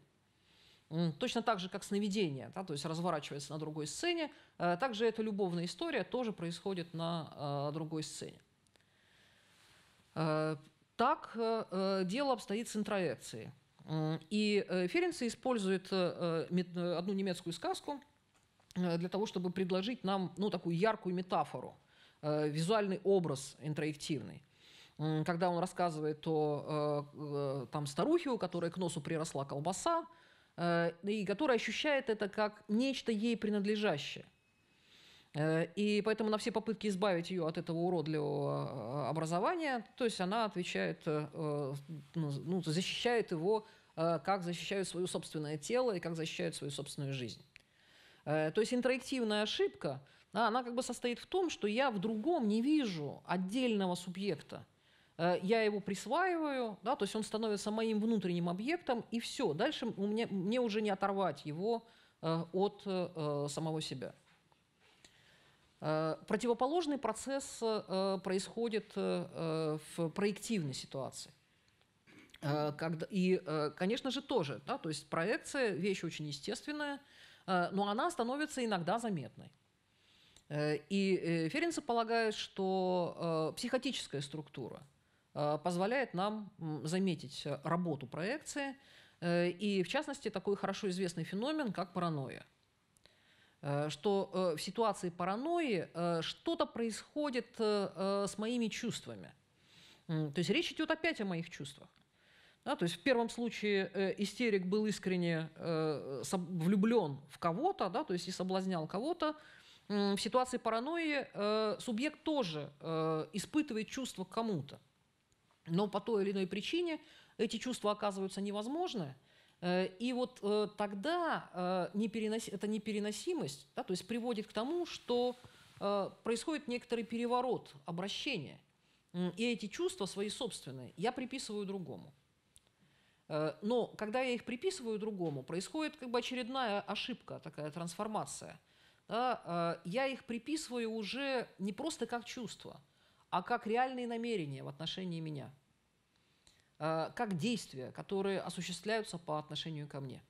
Точно так же, как сновидение, да, то есть разворачивается на другой сцене, а, также эта любовная история тоже происходит на а, другой сцене. Так э, э, дело обстоит с интроекцией. И э, Ференци использует одну немецкую сказку для того, чтобы предложить нам ну, такую яркую метафору, визуальный образ интроективный когда он рассказывает о там, старухе, у которой к носу приросла колбаса, и которая ощущает это как нечто ей принадлежащее – Э, и поэтому на все попытки избавить ее от этого уродливого э, образования, то есть она отвечает, э, ну, ну, защищает его, как защищает свое собственное тело и как защищает свою собственную жизнь. То есть интерактивная ошибка, она как бы состоит в том, что я в другом не вижу отдельного субъекта. Я его присваиваю, да, то есть он становится моим внутренним объектом, и все. Дальше мне, мне уже не оторвать его от самого себя. Э, противоположный процесс э, происходит э, в проективной ситуации. И, конечно же, тоже. Да, то есть проекция – вещь очень естественная, но она становится иногда заметной. И Ференце полагает, что психотическая структура позволяет нам заметить работу проекции, и, в частности, такой хорошо известный феномен, как паранойя – Э, что э, в ситуации паранойи э, что-то происходит с моими чувствами. То есть речь идет опять о моих чувствах. Да, то есть в первом случае истерик был искренне э, влюблен в кого-то, да, то есть и соблазнял кого-то. в ситуации паранойи субъект тоже испытывает чувства к кому-то. Но по той или иной причине эти чувства оказываются невозможны, Э, и вот э, тогда это эта непереносимость да, то есть приводит к тому, что э, происходит некоторый переворот обращения. И эти чувства свои собственные я приписываю другому. Но когда я их приписываю другому, происходит как бы очередная ошибка, такая трансформация. Да, я их приписываю уже не просто как чувство, а как реальные намерения в отношении меня – Э, как действия, которые осуществляются по отношению ко мне.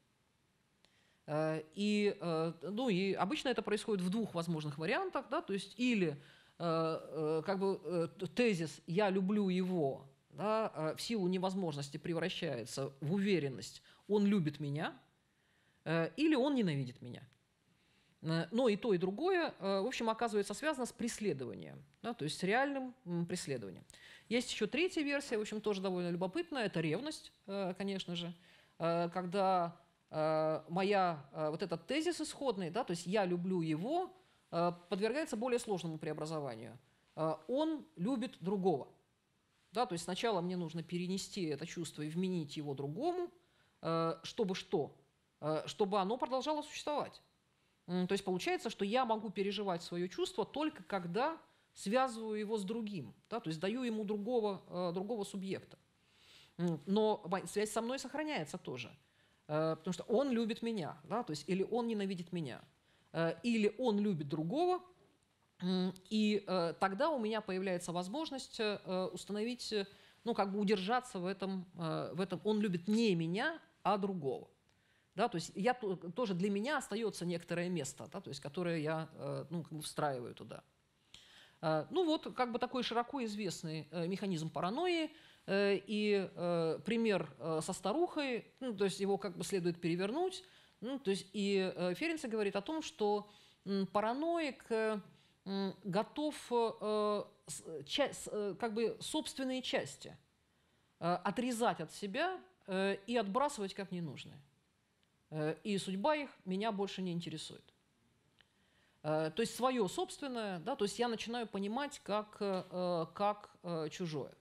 Э, и, э, ну, и обычно это происходит в двух возможных вариантах, да, то есть или как бы тезис «я люблю его» да, в силу невозможности превращается в уверенность «он любит меня», или «он ненавидит меня». Э, но и то, и другое, э, в общем, оказывается связано с преследованием, да, то есть с реальным преследованием. Есть еще третья версия, в общем, тоже довольно любопытная, это ревность, э, конечно же, когда моя вот этот тезис исходный, да, то есть я люблю его, подвергается более сложному преобразованию. Он любит другого. Да, то есть сначала мне нужно перенести это чувство и вменить его другому, чтобы что? Чтобы оно продолжало существовать. То есть получается, что я могу переживать свое чувство только когда связываю его с другим, да, то есть даю ему другого, э, другого субъекта. Но связь со мной сохраняется тоже, э, потому что он любит меня, да, то есть или он ненавидит меня, э, или он любит другого, и тогда у меня появляется возможность установить, ну как бы удержаться в этом, в этом он любит не меня, а другого. Да, то есть я тоже для меня остается некоторое место, да, то есть которое я э, ну, как бы встраиваю туда. Э, ну вот, как бы такой широко известный э, механизм паранойи и пример со старухой, ну, то есть его как бы следует перевернуть. Ну, то есть и Ференц говорит о том, что параноик готов как бы собственные части отрезать от себя и отбрасывать как ненужные. Э, и судьба их меня больше не интересует. Э, то есть свое собственное, да, то есть я начинаю понимать как, э, как чужое.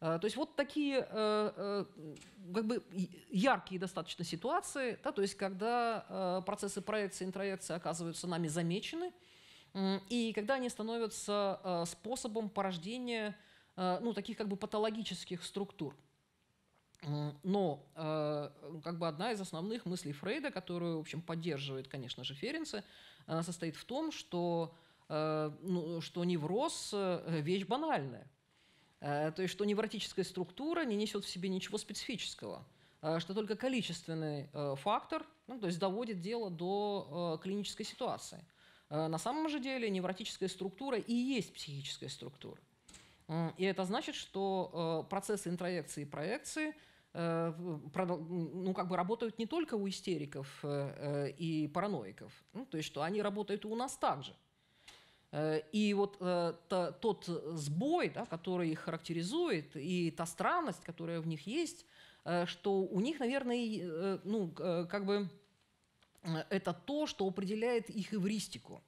То есть вот такие как бы яркие достаточно ситуации, да, то есть когда процессы проекции и интроекции оказываются нами замечены, и когда они становятся способом порождения ну, таких как бы патологических структур – но э, как бы одна из основных мыслей Фрейда, которую, в общем, поддерживает, конечно же, Ференце, она состоит в том, что, э, ну, что невроз э, – вещь банальная. то есть, что невротическая структура не несет в себе ничего специфического, что только количественный фактор, ну, то есть, доводит дело до клинической ситуации. на самом же деле невротическая структура и есть психическая структура. И это значит, что процессы интроекции и проекции – Э, ну, как бы работают не только у истериков э, э, и параноиков, ну, то есть что они работают и у нас также. И вот та, тот сбой, да, который их характеризует, и та странность, которая в них есть, что у них, наверное, ну, как бы это то, что определяет их эвристику,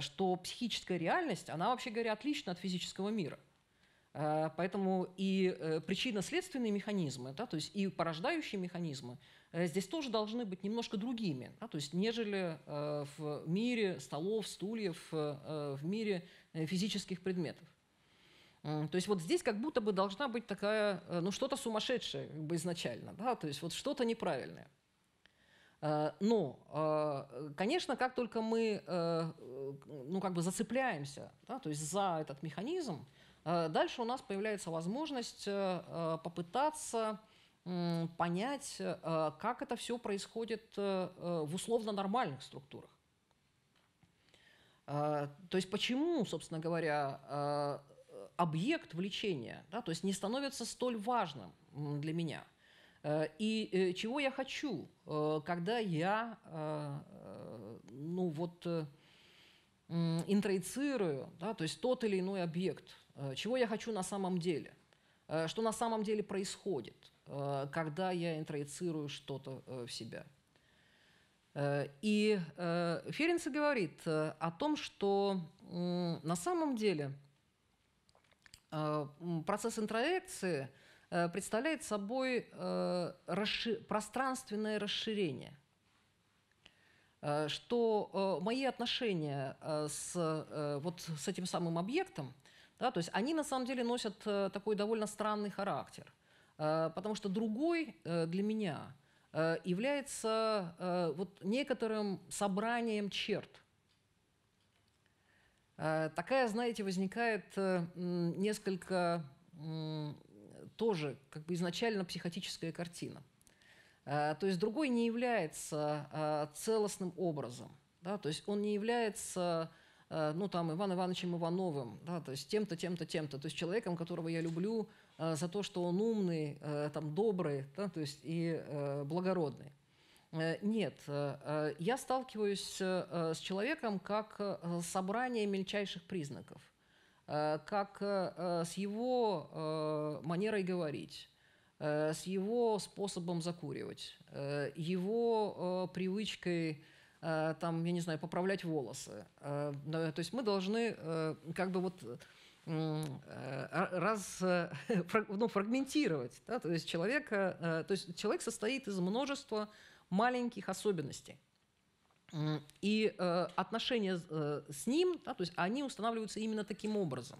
что психическая реальность, она, вообще говоря, отлична от физического мира. Э, поэтому и э, причинно-следственные механизмы, да, то есть и порождающие механизмы э, здесь тоже должны быть немножко другими, да, то есть нежели в мире столов, стульев, в мире физических предметов. То есть вот здесь как будто бы должна быть такая, ну что-то сумасшедшее как бы изначально, да, то есть вот что-то неправильное. Но, конечно, как только мы ну, как бы зацепляемся да, то есть за этот механизм, Э, дальше у нас появляется возможность э, э, попытаться понять, как это все происходит в условно нормальных структурах. То есть почему, собственно говоря, объект влечения, да, то есть не становится столь важным для меня. И чего я хочу, когда я, ну вот, интроицирую, да, то есть тот или иной объект Э, чего я хочу на самом деле, э, что на самом деле происходит, э, когда я интроицирую что-то в себя. И Ференц говорит о том, что на самом деле процесс интроекции представляет собой пространственное расширение – что мои отношения с, вот с этим самым объектом – да, то есть они на самом деле носят э, такой довольно странный характер, э, потому что другой э, для меня является вот некоторым собранием черт. Такая, знаете, возникает несколько тоже как бы изначально психотическая картина. То есть другой не является целостным образом, да, то есть он не является Э, ну, там, Иван Ивановичем Ивановым, да, то есть тем-то, тем-то, тем-то, то есть человеком, которого я люблю э, за то, что он умный, э, там, добрый, да, то есть и благородный. Нет, я сталкиваюсь с человеком как собрание мельчайших признаков, как с его манерой говорить, с его способом закуривать, его привычкой Э, там, я не знаю, поправлять волосы. Э, то есть мы должны э, как бы вот раз, ну, фрагментировать. Да? То, есть человека, то есть человек состоит из множества маленьких особенностей. И отношения с ним, да, то есть они устанавливаются именно таким образом.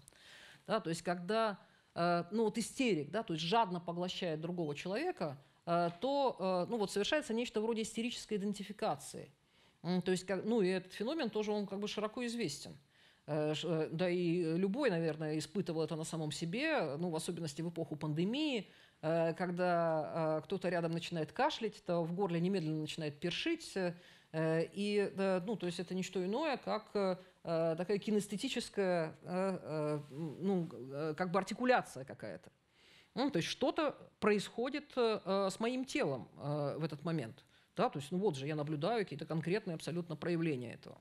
Да, то есть когда ну, вот истерик, да, то есть жадно поглощает другого человека, то ну, вот совершается нечто вроде истерической идентификации. То есть, ну и этот феномен тоже, он как бы широко известен. Э, э, да и э, любой, наверное, испытывал это на самом себе, ну, в особенности в эпоху пандемии, когда кто-то рядом начинает кашлять, то в горле немедленно начинает першить. И, ну, то есть это не что иное, как такая кинестетическая, ну, как бы артикуляция какая-то. Ну, то есть что-то происходит с моим телом в этот момент – да, то есть, ну вот же, я наблюдаю какие-то конкретные абсолютно проявления этого.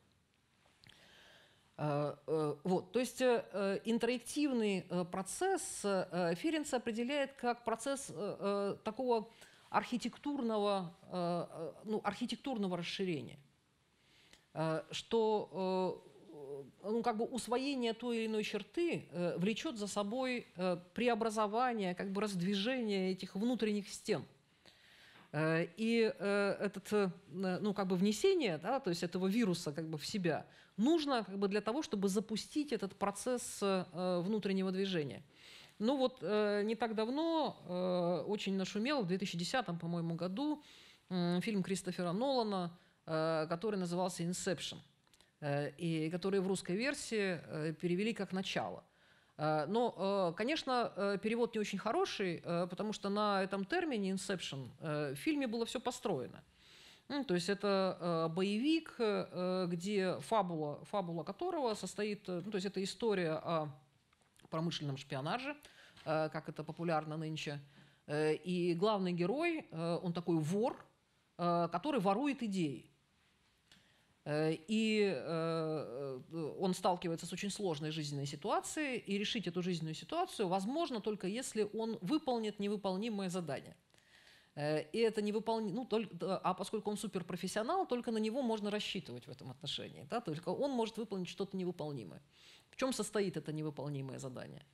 А, э, вот, то есть э, э, интерактивный процесс Ференц определяет как процесс такого архитектурного, ну, архитектурного расширения, что ну, как бы усвоение той или иной черты влечет за собой преобразование, как бы раздвижение этих внутренних стен – Э, и э, этот, э, ну, как бы внесение, да, то есть этого вируса как бы в себя нужно как бы для того, чтобы запустить этот процесс внутреннего движения. Ну вот не так давно очень нашумел, в 2010, по-моему, году, фильм Кристофера Нолана, который назывался «Инсепшн», и который в русской версии перевели как «Начало». Э, но, э, конечно, э, перевод не очень хороший, потому что на этом термине "инсепшн" в фильме было все построено. Ну, то есть это боевик, где фабула, фабула которого состоит... Ну, то есть это история о промышленном шпионаже, как это популярно нынче. И главный герой, он такой вор, который ворует идеи. Э, и э, э, он сталкивается с очень сложной жизненной ситуацией, и решить эту жизненную ситуацию возможно только если он выполнит невыполнимое задание. И это невыполни, ну, только, а поскольку он суперпрофессионал, только на него можно рассчитывать в этом отношении. Да? Только он может выполнить что-то невыполнимое. В чем состоит это невыполнимое задание?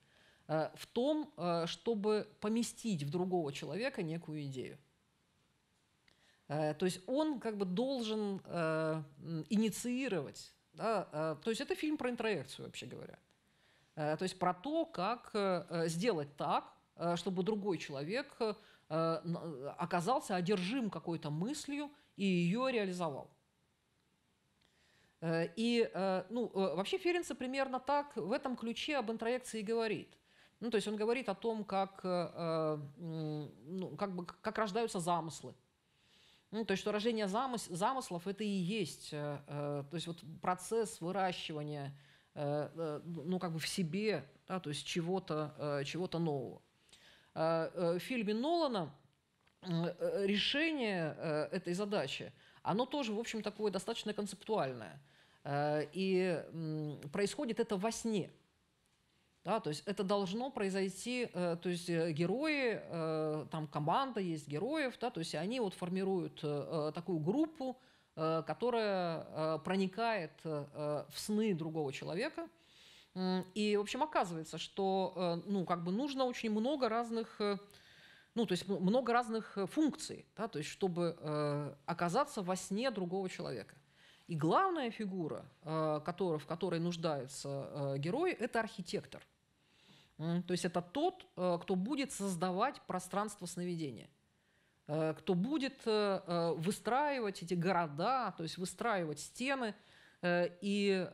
В том, чтобы поместить в другого человека некую идею. Э, то есть он как бы должен э, инициировать. Да? Э, то есть это фильм про интроекцию, вообще говоря. То есть про то, как сделать так, чтобы другой человек оказался одержим какой-то мыслью и ее реализовал. И ну, вообще Ференца примерно так в этом ключе об интроекции говорит. Ну, то есть он говорит о том, как, ну, как, бы, как рождаются замыслы, ну, то есть, что рождение замыс замыслов – это и есть э, э, то есть, вот процесс выращивания э, э, ну, как бы в себе да, то есть чего-то э, чего нового. Э, э, в фильме Нолана э, решение э, этой задачи, оно тоже, в общем, такое достаточно концептуальное. Э, и э, происходит это во сне – да, то есть это должно произойти, э, то есть э, герои, э, там команда есть героев, да, то есть они вот формируют такую группу, которая проникает в сны другого человека. И, в общем, оказывается, что ну, как бы нужно очень много разных, ну, то есть много разных функций, да, то есть чтобы оказаться во сне другого человека. И главная фигура, в которой нуждается герой, это архитектор. То есть это тот, э, кто будет создавать пространство сновидения э, кто будет э, выстраивать эти города, то есть выстраивать стены. И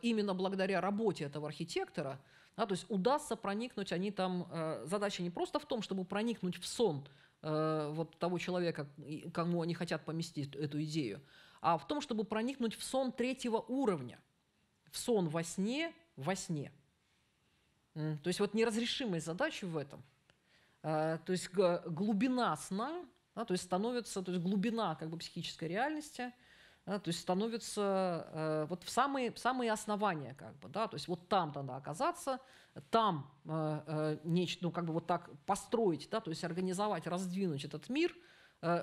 именно благодаря работе этого архитектора, да, то есть удастся проникнуть, они там, задача не просто в том, чтобы проникнуть в сон вот того человека, кому они хотят поместить эту идею, а в том, чтобы проникнуть в сон третьего уровня, в сон во сне, во сне. То есть вот неразрешимые задачи в этом. А, то есть глубина сна, да, то есть становится, то есть глубина как бы психической реальности, да, то есть становится э, вот в самые, самые основания как бы, да, то есть вот там надо оказаться, там э, э, нечто, ну как бы вот так построить, да, то есть организовать, раздвинуть этот мир,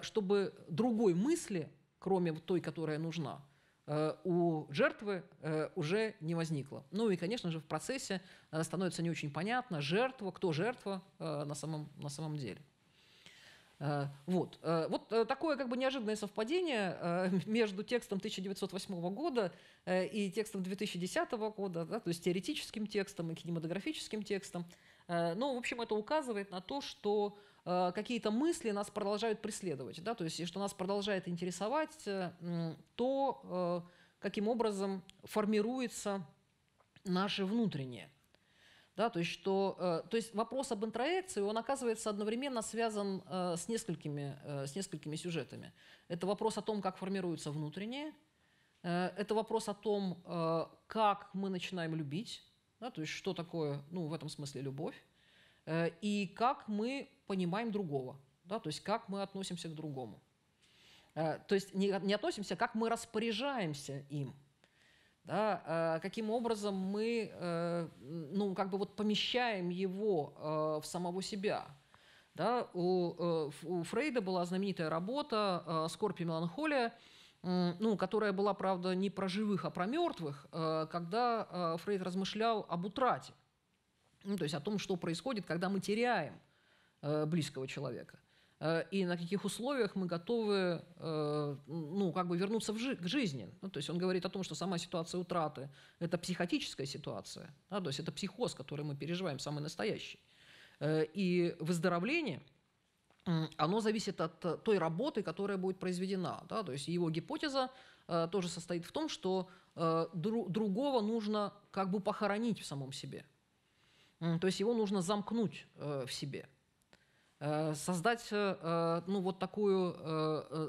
чтобы другой мысли, кроме вот той, которая нужна, Э, у жертвы э, уже не возникло. Ну и, конечно же, в процессе э, становится не очень понятно, жертва, кто жертва на самом, на самом деле. Вот. вот такое как бы неожиданное совпадение между текстом 1908 года и текстом 2010 года, да, то есть теоретическим текстом и кинематографическим текстом. Ну, в общем, это указывает на то, что Э, какие-то мысли нас продолжают преследовать, да, то есть и что нас продолжает интересовать э, то, э, каким образом формируется наше внутреннее. Да, то, есть что, то есть вопрос об интроекции, он оказывается одновременно связан с, несколькими, с несколькими сюжетами. Это вопрос о том, как формируется внутреннее, это вопрос о том, как мы начинаем любить, да, то есть что такое, ну, в этом смысле любовь, Э, и как мы понимаем другого, да, то есть как мы относимся к другому. Э, то есть не, не относимся, как мы распоряжаемся им, да, э, каким образом мы ну, как бы вот помещаем его в самого себя. Да, у, у Фрейда была знаменитая работа «Скорбь и меланхолия», ну, которая была, правда, не про живых, а про мертвых, когда Фрейд размышлял об утрате ну, то есть о том, что происходит, когда мы теряем э, близкого человека э, и на каких условиях мы готовы э, ну, как бы вернуться в жи- к жизни. Ну, то есть он говорит о том, что сама ситуация утраты – это психотическая ситуация, да, то есть это психоз, который мы переживаем, самый настоящий. Э, и выздоровление оно зависит от той работы, которая будет произведена. Да? То есть его гипотеза тоже состоит в том, что другого нужно как бы похоронить в самом себе. То есть его нужно замкнуть э, в себе э, создать э, ну, вот такую,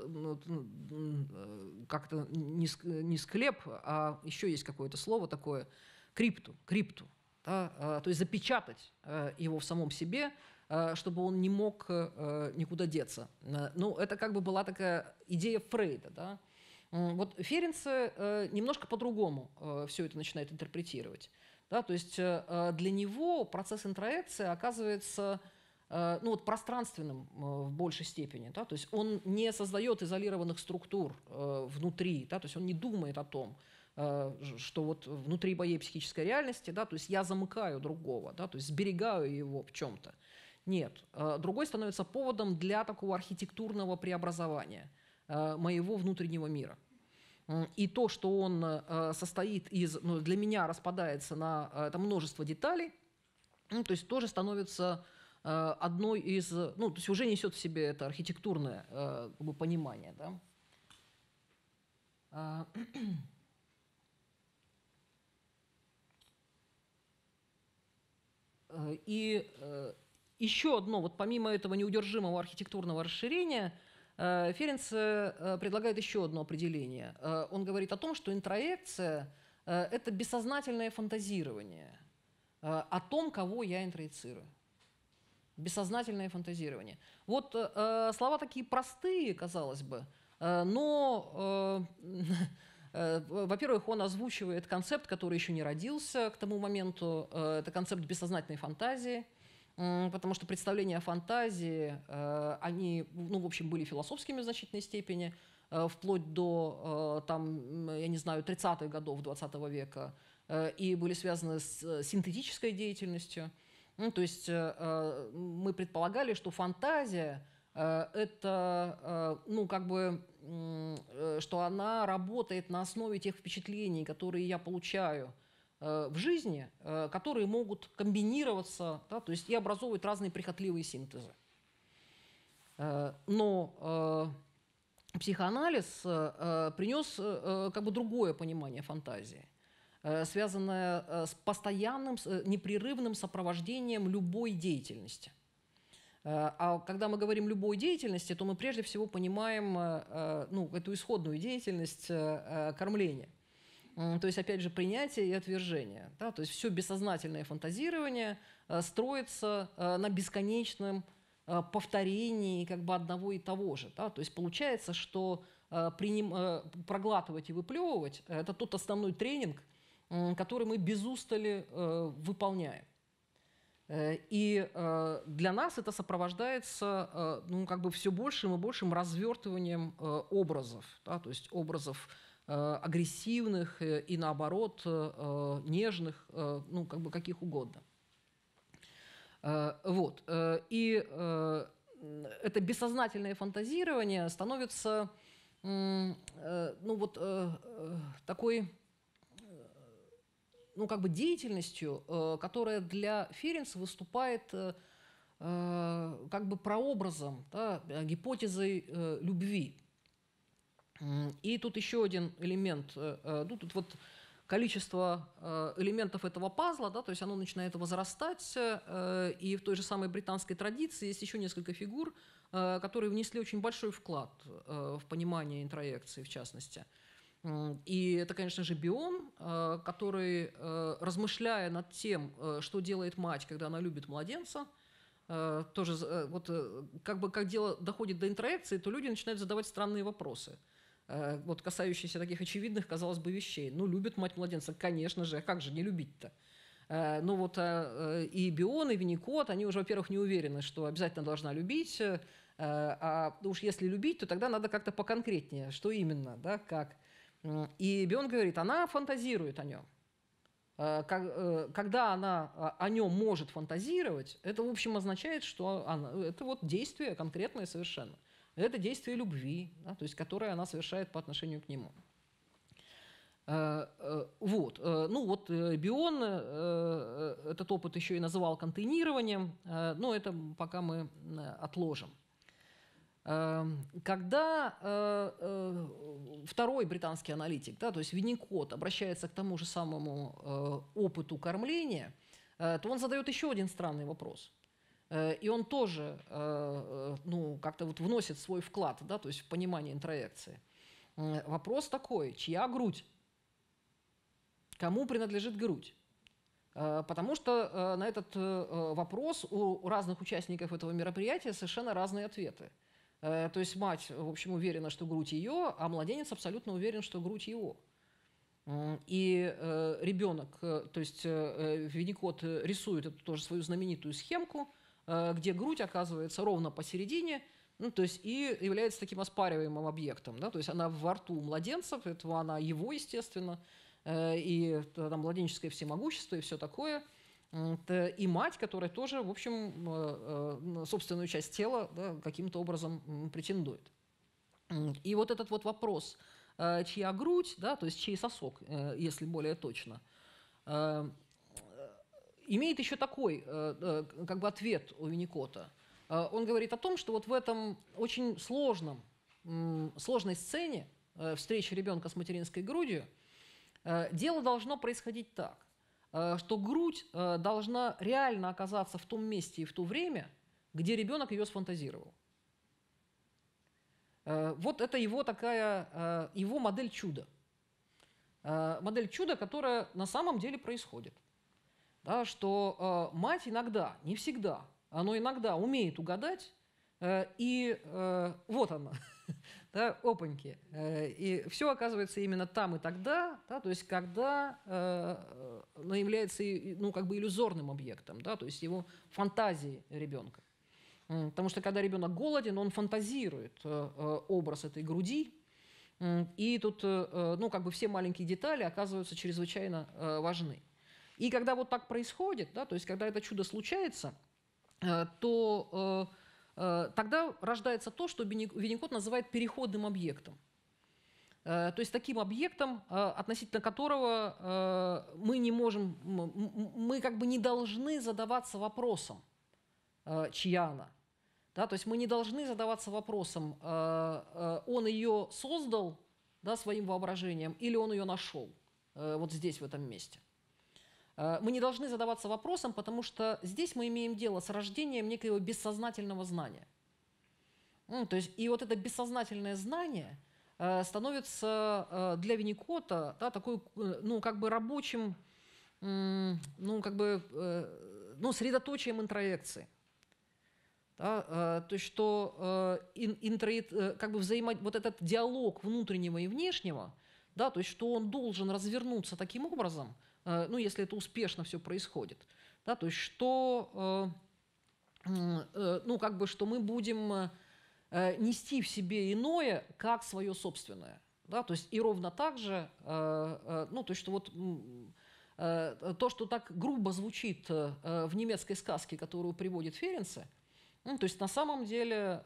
ну, как-то не склеп, а еще есть какое-то слово такое, крипту, крипту. Да? То есть запечатать его в самом себе, чтобы он не мог никуда деться. Ну, это как бы была такая идея Фрейда. Да? Вот Ференце немножко по-другому все это начинает интерпретировать. Да? То есть э, э, для него процесс интроекции оказывается э, ну, вот, пространственным в большей степени. Да? То есть он не создает изолированных структур внутри, да? то есть он не думает о том, что вот внутри моей психической реальности, да, то есть я замыкаю другого, да, то есть сберегаю его в чем-то. Нет, другой становится поводом для такого архитектурного преобразования моего внутреннего мира. И то, что он э, состоит из, ну, для меня распадается на э, это множество деталей, ну, то есть тоже становится э, одной из, ну, то есть уже несет в себе это архитектурное как бы, понимание, да. А, и еще одно, вот помимо этого неудержимого архитектурного расширения, Э, Ференц э, предлагает еще одно определение. Э, он говорит о том, что интроекция – это бессознательное фантазирование о том, кого я интроицирую. Бессознательное фантазирование. Вот слова такие простые, казалось бы, но, во-первых, он озвучивает концепт, который еще не родился к тому моменту. Это концепт бессознательной фантазии – потому что представления о фантазии, э, они, ну, в общем, были философскими в значительной степени, э, вплоть до, э, там, я не знаю, 30-х годов 20 -го века, и были связаны с синтетической деятельностью. Ну, то есть мы предполагали, что фантазия – это, ну, как бы, что она работает на основе тех впечатлений, которые я получаю – Э, в жизни, э, которые могут комбинироваться, да, то есть и образовывать разные прихотливые синтезы. Э, но психоанализ принес как бы другое понимание фантазии, связанное с постоянным, непрерывным сопровождением любой деятельности. А когда мы говорим любой деятельности, то мы прежде всего понимаем ну, эту исходную деятельность кормления. То есть, опять же, принятие и отвержение. Да? То есть все бессознательное фантазирование э, строится э, на бесконечном э, повторении как бы одного и того же. Да? То есть получается, что приним... проглатывать и выплевывать – это тот основной тренинг, который мы без устали выполняем. И для нас это сопровождается ну, как бы все большим и большим развертыванием образов, да, то есть образов Э, агрессивных э, и, наоборот, э, нежных, ну, как бы каких угодно. Вот. И это бессознательное фантазирование становится ну, вот, такой ну, как бы деятельностью, которая для Ференса выступает как бы прообразом, да, гипотезой любви. И тут еще один элемент, э, э, ну тут вот количество э, элементов этого пазла, да, то есть оно начинает возрастать, и в той же самой британской традиции есть еще несколько фигур, которые внесли очень большой вклад в понимание интроекции, в частности. И это, конечно же, Бион, который, размышляя над тем, что делает мать, когда она любит младенца, тоже вот как бы как дело доходит до интроекции, то люди начинают задавать странные вопросы – Э, вот касающиеся таких очевидных, казалось бы, вещей. Ну, любит мать младенца, конечно же, а как же не любить-то? Э, ну вот э, и Бион, и Винникот, они уже, во-первых, не уверены, что обязательно должна любить, а уж если любить, то тогда надо как-то поконкретнее, что именно, да, как. И Бион говорит, она фантазирует о нем. Когда она а, о нем может фантазировать, это, в общем, означает, что она, это вот действие конкретное совершенно это действие любви, да, то есть которое она совершает по отношению к нему. Э, э, вот. Э, ну вот Бион этот опыт еще и называл контейнированием, но это пока мы отложим. Когда второй британский аналитик, да, то есть Винникот, обращается к тому же самому опыту кормления, то он задает еще один странный вопрос – Э, и он тоже э, э, ну, как-то вот вносит свой вклад, да, то есть в понимание интроекции. Вопрос такой, чья грудь? Кому принадлежит грудь? Потому что на этот вопрос у разных участников этого мероприятия совершенно разные ответы. То есть мать, в общем, уверена, что грудь ее, а младенец абсолютно уверен, что грудь его. И ребенок, то есть Винникот рисует эту тоже свою знаменитую схемку – Э, где грудь оказывается ровно посередине, ну, то есть и является таким оспариваемым объектом. Да? То есть она во рту у младенцев, этого она его, естественно, э, и там младенческое всемогущество и все такое. Э, и мать, которая тоже, в общем, собственную часть тела да, каким-то образом претендует. И вот этот вот вопрос, чья грудь, да, то есть чей сосок, если более точно, имеет еще такой э, э, как бы ответ у Винникота. Э, он говорит о том, что вот в этом очень сложном, сложной сцене встречи ребенка с материнской грудью дело должно происходить так, что грудь должна реально оказаться в том месте и в то время, где ребенок ее сфантазировал. Вот это его такая, его модель чуда. Модель чуда, которая на самом деле происходит да, что э, мать иногда, не всегда, она иногда умеет угадать, э, и э, вот она, да, опаньки. Э, и все оказывается именно там и тогда, да, то есть когда э, оно является ну, как бы иллюзорным объектом, да, то есть его фантазии ребенка. Потому что когда ребенок голоден, он фантазирует э, э, образ этой груди, и тут э, ну, как бы все маленькие детали оказываются чрезвычайно важны. И когда вот так происходит, да, то есть когда это чудо случается, э, то э, э, тогда рождается то, что Винникот называет переходным объектом. То есть таким объектом, относительно которого мы не можем, мы как бы не должны задаваться вопросом, чья она. Да, то есть мы не должны задаваться вопросом, он ее создал да, своим воображением или он ее нашел вот здесь, в этом месте. Э, мы не должны задаваться вопросом, потому что здесь мы имеем дело с рождением некоего бессознательного знания. Ну, то есть, и вот это бессознательное знание э, становится э, для Винникота да, такой, ну, как бы рабочим, ну, как бы, ну, средоточием интроекции. Да, то есть, что интроит, как бы взаимо, вот этот диалог внутреннего и внешнего, да, то есть, что он должен развернуться таким образом – Э, ну, если это успешно все происходит. Да, то есть что, э, э, ну, как бы, что мы будем нести в себе иное, как свое собственное. Да, то есть и ровно так же, ну, то есть что вот то, что так грубо звучит в немецкой сказке, которую приводит Ференце, ну, то есть на самом деле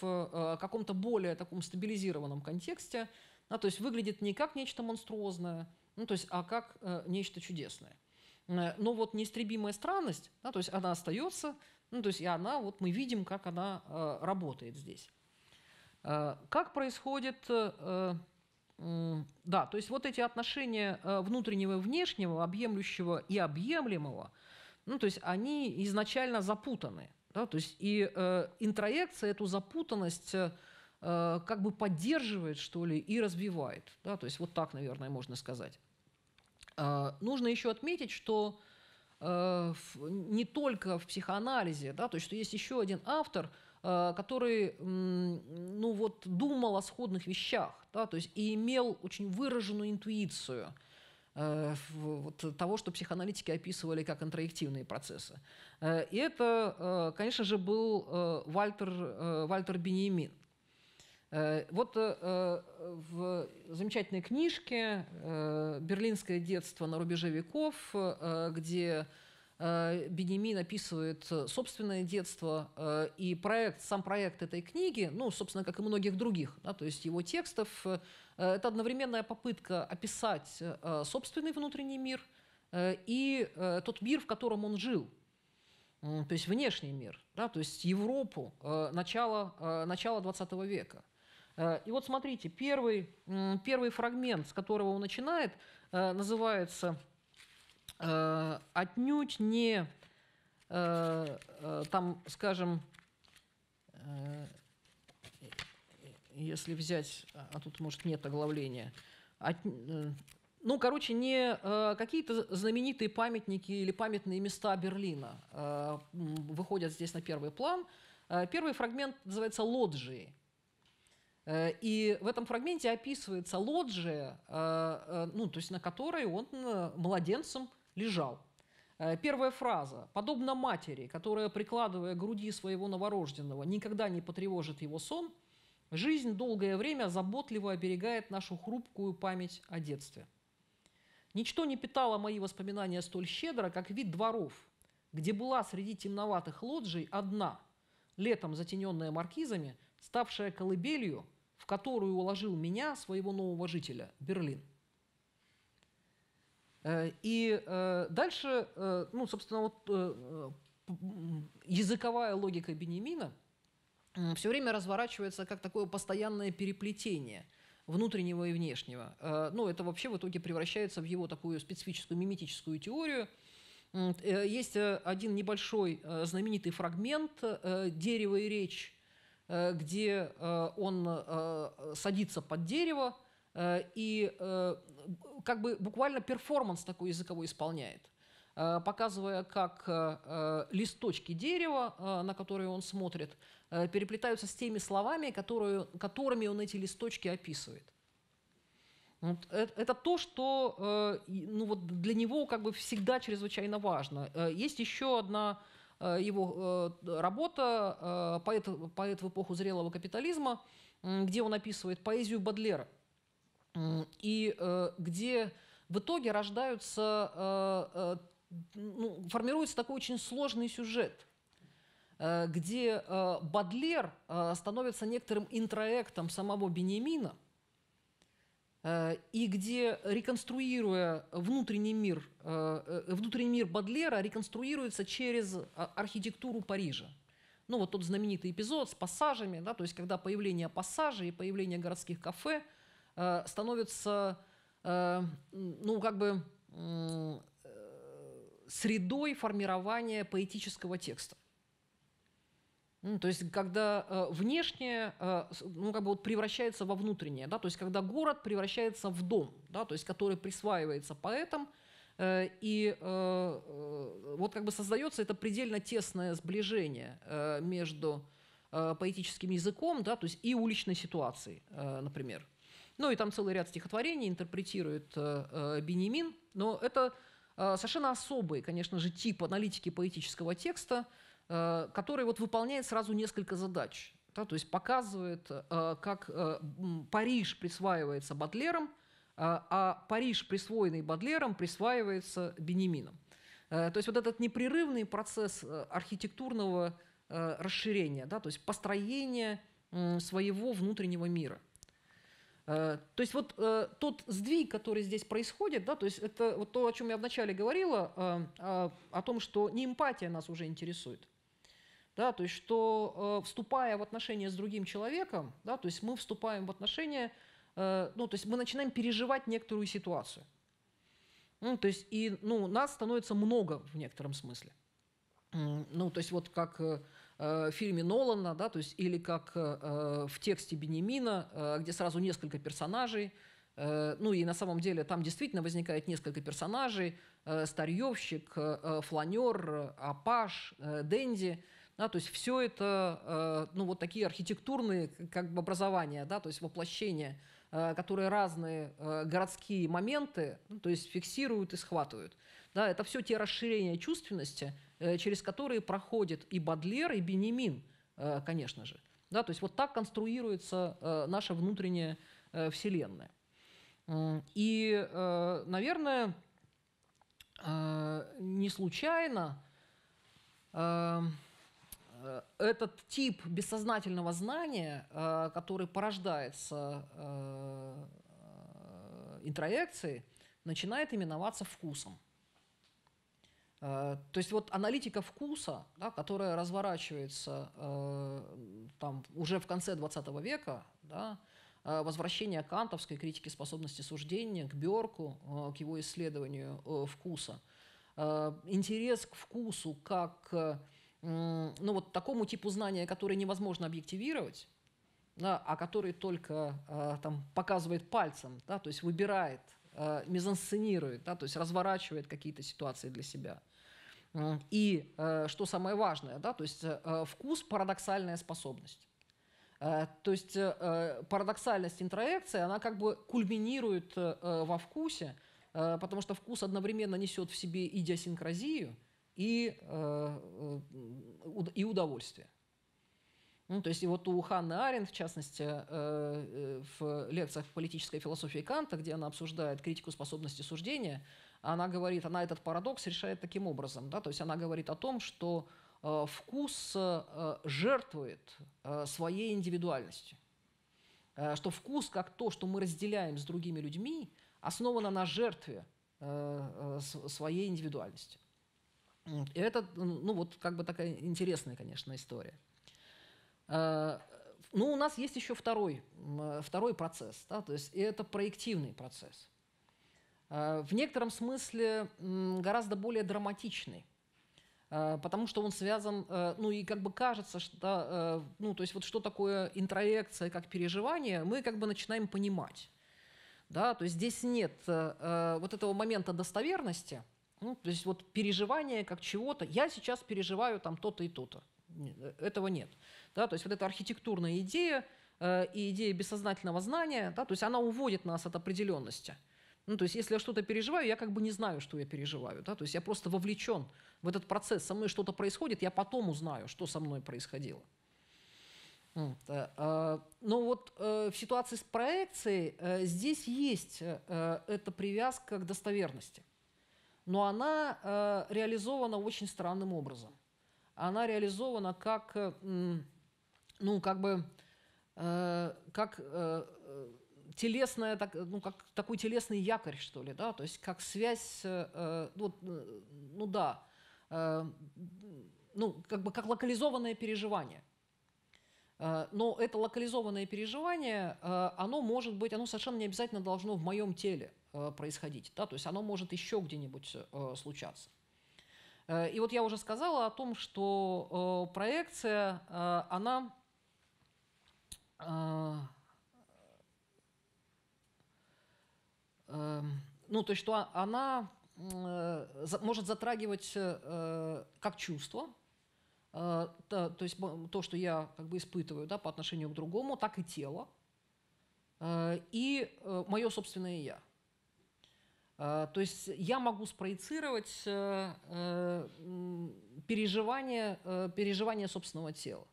в каком-то более таком стабилизированном контексте, да, то есть выглядит не как нечто монструозное, ну, то есть, а как э, нечто чудесное. Э, Но ну, вот неистребимая странность, да, то есть она остается, ну, то есть и она, вот мы видим, как она э, работает здесь. Э, как происходит, э, э, да, то есть вот эти отношения э, внутреннего и внешнего, объемлющего и объемлемого, ну, то есть они изначально запутаны, да, то есть и э, интроекция эту запутанность э, Э, как бы поддерживает, что ли, и развивает. Да? То есть вот так, наверное, можно сказать. Э, нужно еще отметить, что э, не только в психоанализе, да, то есть что есть еще один автор, который ну вот, думал о сходных вещах, да, то есть и имел очень выраженную интуицию вот, того, что психоаналитики описывали как интроективные процессы. И это, конечно же, был Вальтер, Вальтер Бенемин. Э, вот э, в замечательной книжке э, «Берлинское детство на рубеже веков», где Бенемин описывает собственное детство, и проект, сам проект этой книги, ну, собственно, как и многих других, да, то есть его текстов, это одновременная попытка описать собственный внутренний мир и тот мир, в котором он жил, то есть внешний мир, да, то есть Европу начала, начала 20 века. Э, и вот смотрите, первый, первый фрагмент, с которого он начинает, э, называется э, «Отнюдь не, там, скажем, если взять, а тут, может, нет оглавления, от, ну, короче, не какие-то знаменитые памятники или памятные места Берлина выходят здесь на первый план. первый фрагмент называется «Лоджии». Э, и в этом фрагменте описывается лоджия, э, э, ну, то есть на которой он младенцем лежал. Первая фраза. «Подобно матери, которая, прикладывая груди своего новорожденного, никогда не потревожит его сон, жизнь долгое время заботливо оберегает нашу хрупкую память о детстве. Ничто не питало мои воспоминания столь щедро, как вид дворов, где была среди темноватых лоджий одна, летом затененная маркизами, ставшая колыбелью, в которую уложил меня, своего нового жителя, Берлин. Э, и э, дальше, э, ну, собственно, вот языковая логика Бенемина все время разворачивается как такое постоянное переплетение внутреннего и внешнего. Но ну, это вообще в итоге превращается в его такую специфическую миметическую теорию. Есть один небольшой знаменитый фрагмент «Дерево и речь» Э, где э, он э, садится под дерево и как бы буквально перформанс такой языковой исполняет показывая, как листочки дерева, на которые он смотрит, переплетаются с теми словами, которые, которыми он эти листочки описывает. Вот это, это то, что ну вот для него как бы всегда чрезвычайно важно. Есть еще одна Э, его э, работа э, поэт, «Поэт в эпоху зрелого капитализма», где он описывает поэзию Бадлера, и где в итоге рождаются, ну, формируется такой очень сложный сюжет – где Бадлер становится некоторым интроектом самого Бенемина, Э, и где, реконструируя внутренний мир, э, э, внутренний мир Бадлера, реконструируется через а, архитектуру Парижа. Ну вот тот знаменитый эпизод с пассажами, да, то есть когда появление пассажей и появление городских кафе становится, ну как бы средой формирования поэтического текста. Ну, то есть, когда э, внешнее э, ну, как бы вот превращается во внутреннее, да, то есть, когда город превращается в дом, да, то есть, который присваивается поэтам, э, и э, э, вот как бы создается это предельно тесное сближение э, между э, поэтическим языком, да, то есть, и уличной ситуацией, э, например. Ну, и там целый ряд стихотворений интерпретирует э, э Бенемин, но это э, совершенно особый, конечно же, тип аналитики поэтического текста – Э, который вот выполняет сразу несколько задач. Да, то есть показывает, э, как э, Париж присваивается Бадлером, а Париж, присвоенный Бадлером, присваивается Бенемином. То есть вот этот непрерывный процесс архитектурного расширения, да, то есть построения своего внутреннего мира. То есть вот тот сдвиг, который здесь происходит, да, то есть это вот то, о чем я вначале говорила, а, о том, что не эмпатия нас уже интересует, да, то есть что э, вступая в отношения с другим человеком, да, то есть мы вступаем в отношения, э, ну, то есть мы начинаем переживать некоторую ситуацию. Ну, то есть и, ну, нас становится много в некотором смысле. Ну, то есть вот как э, э, в фильме Нолана, да, то есть или как э, в тексте Бенемина, э, где сразу несколько персонажей, э, ну и на самом деле там действительно возникает несколько персонажей, э, старьевщик, фланер, апаш, денди, да, то есть все это, э, ну вот такие архитектурные как бы образования, да, то есть воплощения, э, которые разные э, городские моменты, ну, то есть фиксируют и схватывают. Да, это все те расширения чувственности, через которые проходит и Бадлер, и Бенемин, конечно же. Да, то есть вот так конструируется наша внутренняя вселенная. И, наверное, не случайно Э, этот тип бессознательного знания, э, который порождается э, интроекцией, начинает именоваться вкусом. То есть вот аналитика вкуса, да, которая разворачивается э, там, уже в конце 20 века, да, возвращение кантовской критики способности суждения к Берку, э, к его исследованию э, вкуса, интерес к вкусу как ну, вот такому типу знания, которое невозможно объективировать, да, а который только э, там, показывает пальцем, да, то есть выбирает, э, мизансценирует, да, то есть разворачивает какие-то ситуации для себя. И э, что самое важное, да, то есть э, э вкус – парадоксальная способность. Э, то есть э, э, парадоксальность интроекции, она как бы кульминирует во вкусе, потому что вкус одновременно несет в себе и идиосинкразию – и, э, э, и удовольствие. Ну, то есть и вот у Ханны Арен, в частности, э, в лекциях политической философии Канта, где она обсуждает критику способности суждения, она говорит, она этот парадокс решает таким образом. Да? То есть она говорит о том, что вкус жертвует своей индивидуальностью. Что вкус, как то, что мы разделяем с другими людьми, основано на жертве своей индивидуальности. И Это, ну вот, как бы такая интересная, конечно, история. А, ну, у нас есть еще второй, э, второй процесс, да, то есть это проективный процесс. А, в некотором смысле гораздо более драматичный, а, потому что он связан, э, ну и как бы кажется, что, э, ну то есть вот что такое интроекция, как переживание, мы как бы начинаем понимать. Да, то есть здесь нет вот этого момента достоверности – ну, то есть вот переживание как чего-то, я сейчас переживаю там то-то и то-то. Э, этого нет. Да, то есть вот эта архитектурная идея э, и идея бессознательного знания, да, то есть она уводит нас от определенности. Ну, то есть, если я что-то переживаю, я как бы не знаю, что я переживаю. Да? То есть я просто вовлечен в этот процесс. Со мной что-то происходит, я потом узнаю, что со мной происходило. Вот. Э, э, но вот в ситуации с проекцией здесь есть эта привязка к достоверности но она э, реализована очень странным образом. Она реализована как, э, ну, как бы, э, как э, э, телесная, так, ну, как такой телесный якорь, что ли, да, то есть как связь, э, вот, э, ну да, э, ну, как бы как локализованное переживание. Э, но это локализованное переживание, оно может быть, оно совершенно не обязательно должно в моем теле – Э, происходить. Да? То есть оно может еще где-нибудь э, случаться. Э, и вот я уже сказала о том, что проекция, она эм, ну, то есть что она может затрагивать как чувство, то есть то, что я как бы испытываю да, по отношению к другому, так и тело, и мое собственное я – а, то есть я могу спроецировать переживание, э, э, переживание э, собственного тела.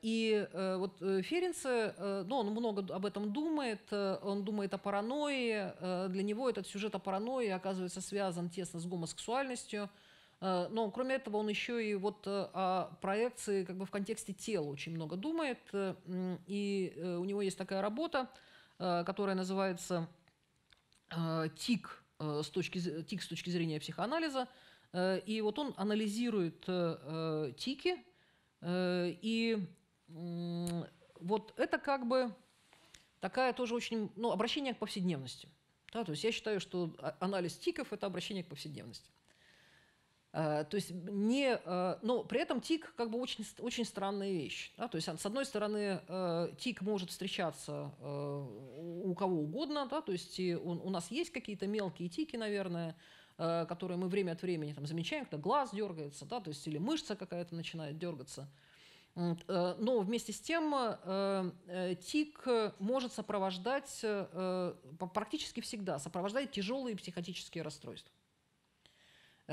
И вот Ференце, ну, он много об этом думает, он думает о паранойи, для него этот сюжет о паранойи оказывается связан тесно с гомосексуальностью, но кроме этого он еще и вот о проекции как бы в контексте тела очень много думает, и у него есть такая работа, которая называется Э, тик э, с точки, тик с точки зрения психоанализа. Э, и вот он анализирует тики. И вот это как бы такая тоже очень... Ну, обращение к повседневности. Да, то есть я считаю, что а, анализ тиков – это обращение к повседневности. Э, то есть не, э, но при этом тик как бы очень, очень странная вещь. Да? То есть с одной стороны э, тик может встречаться у кого угодно, да? то есть у нас есть какие-то мелкие тики, наверное, которые мы время от времени там, замечаем, когда глаз дергается, да? то есть или мышца какая-то начинает дергаться. Но вместе с тем тик может сопровождать, практически всегда сопровождает тяжелые психотические расстройства.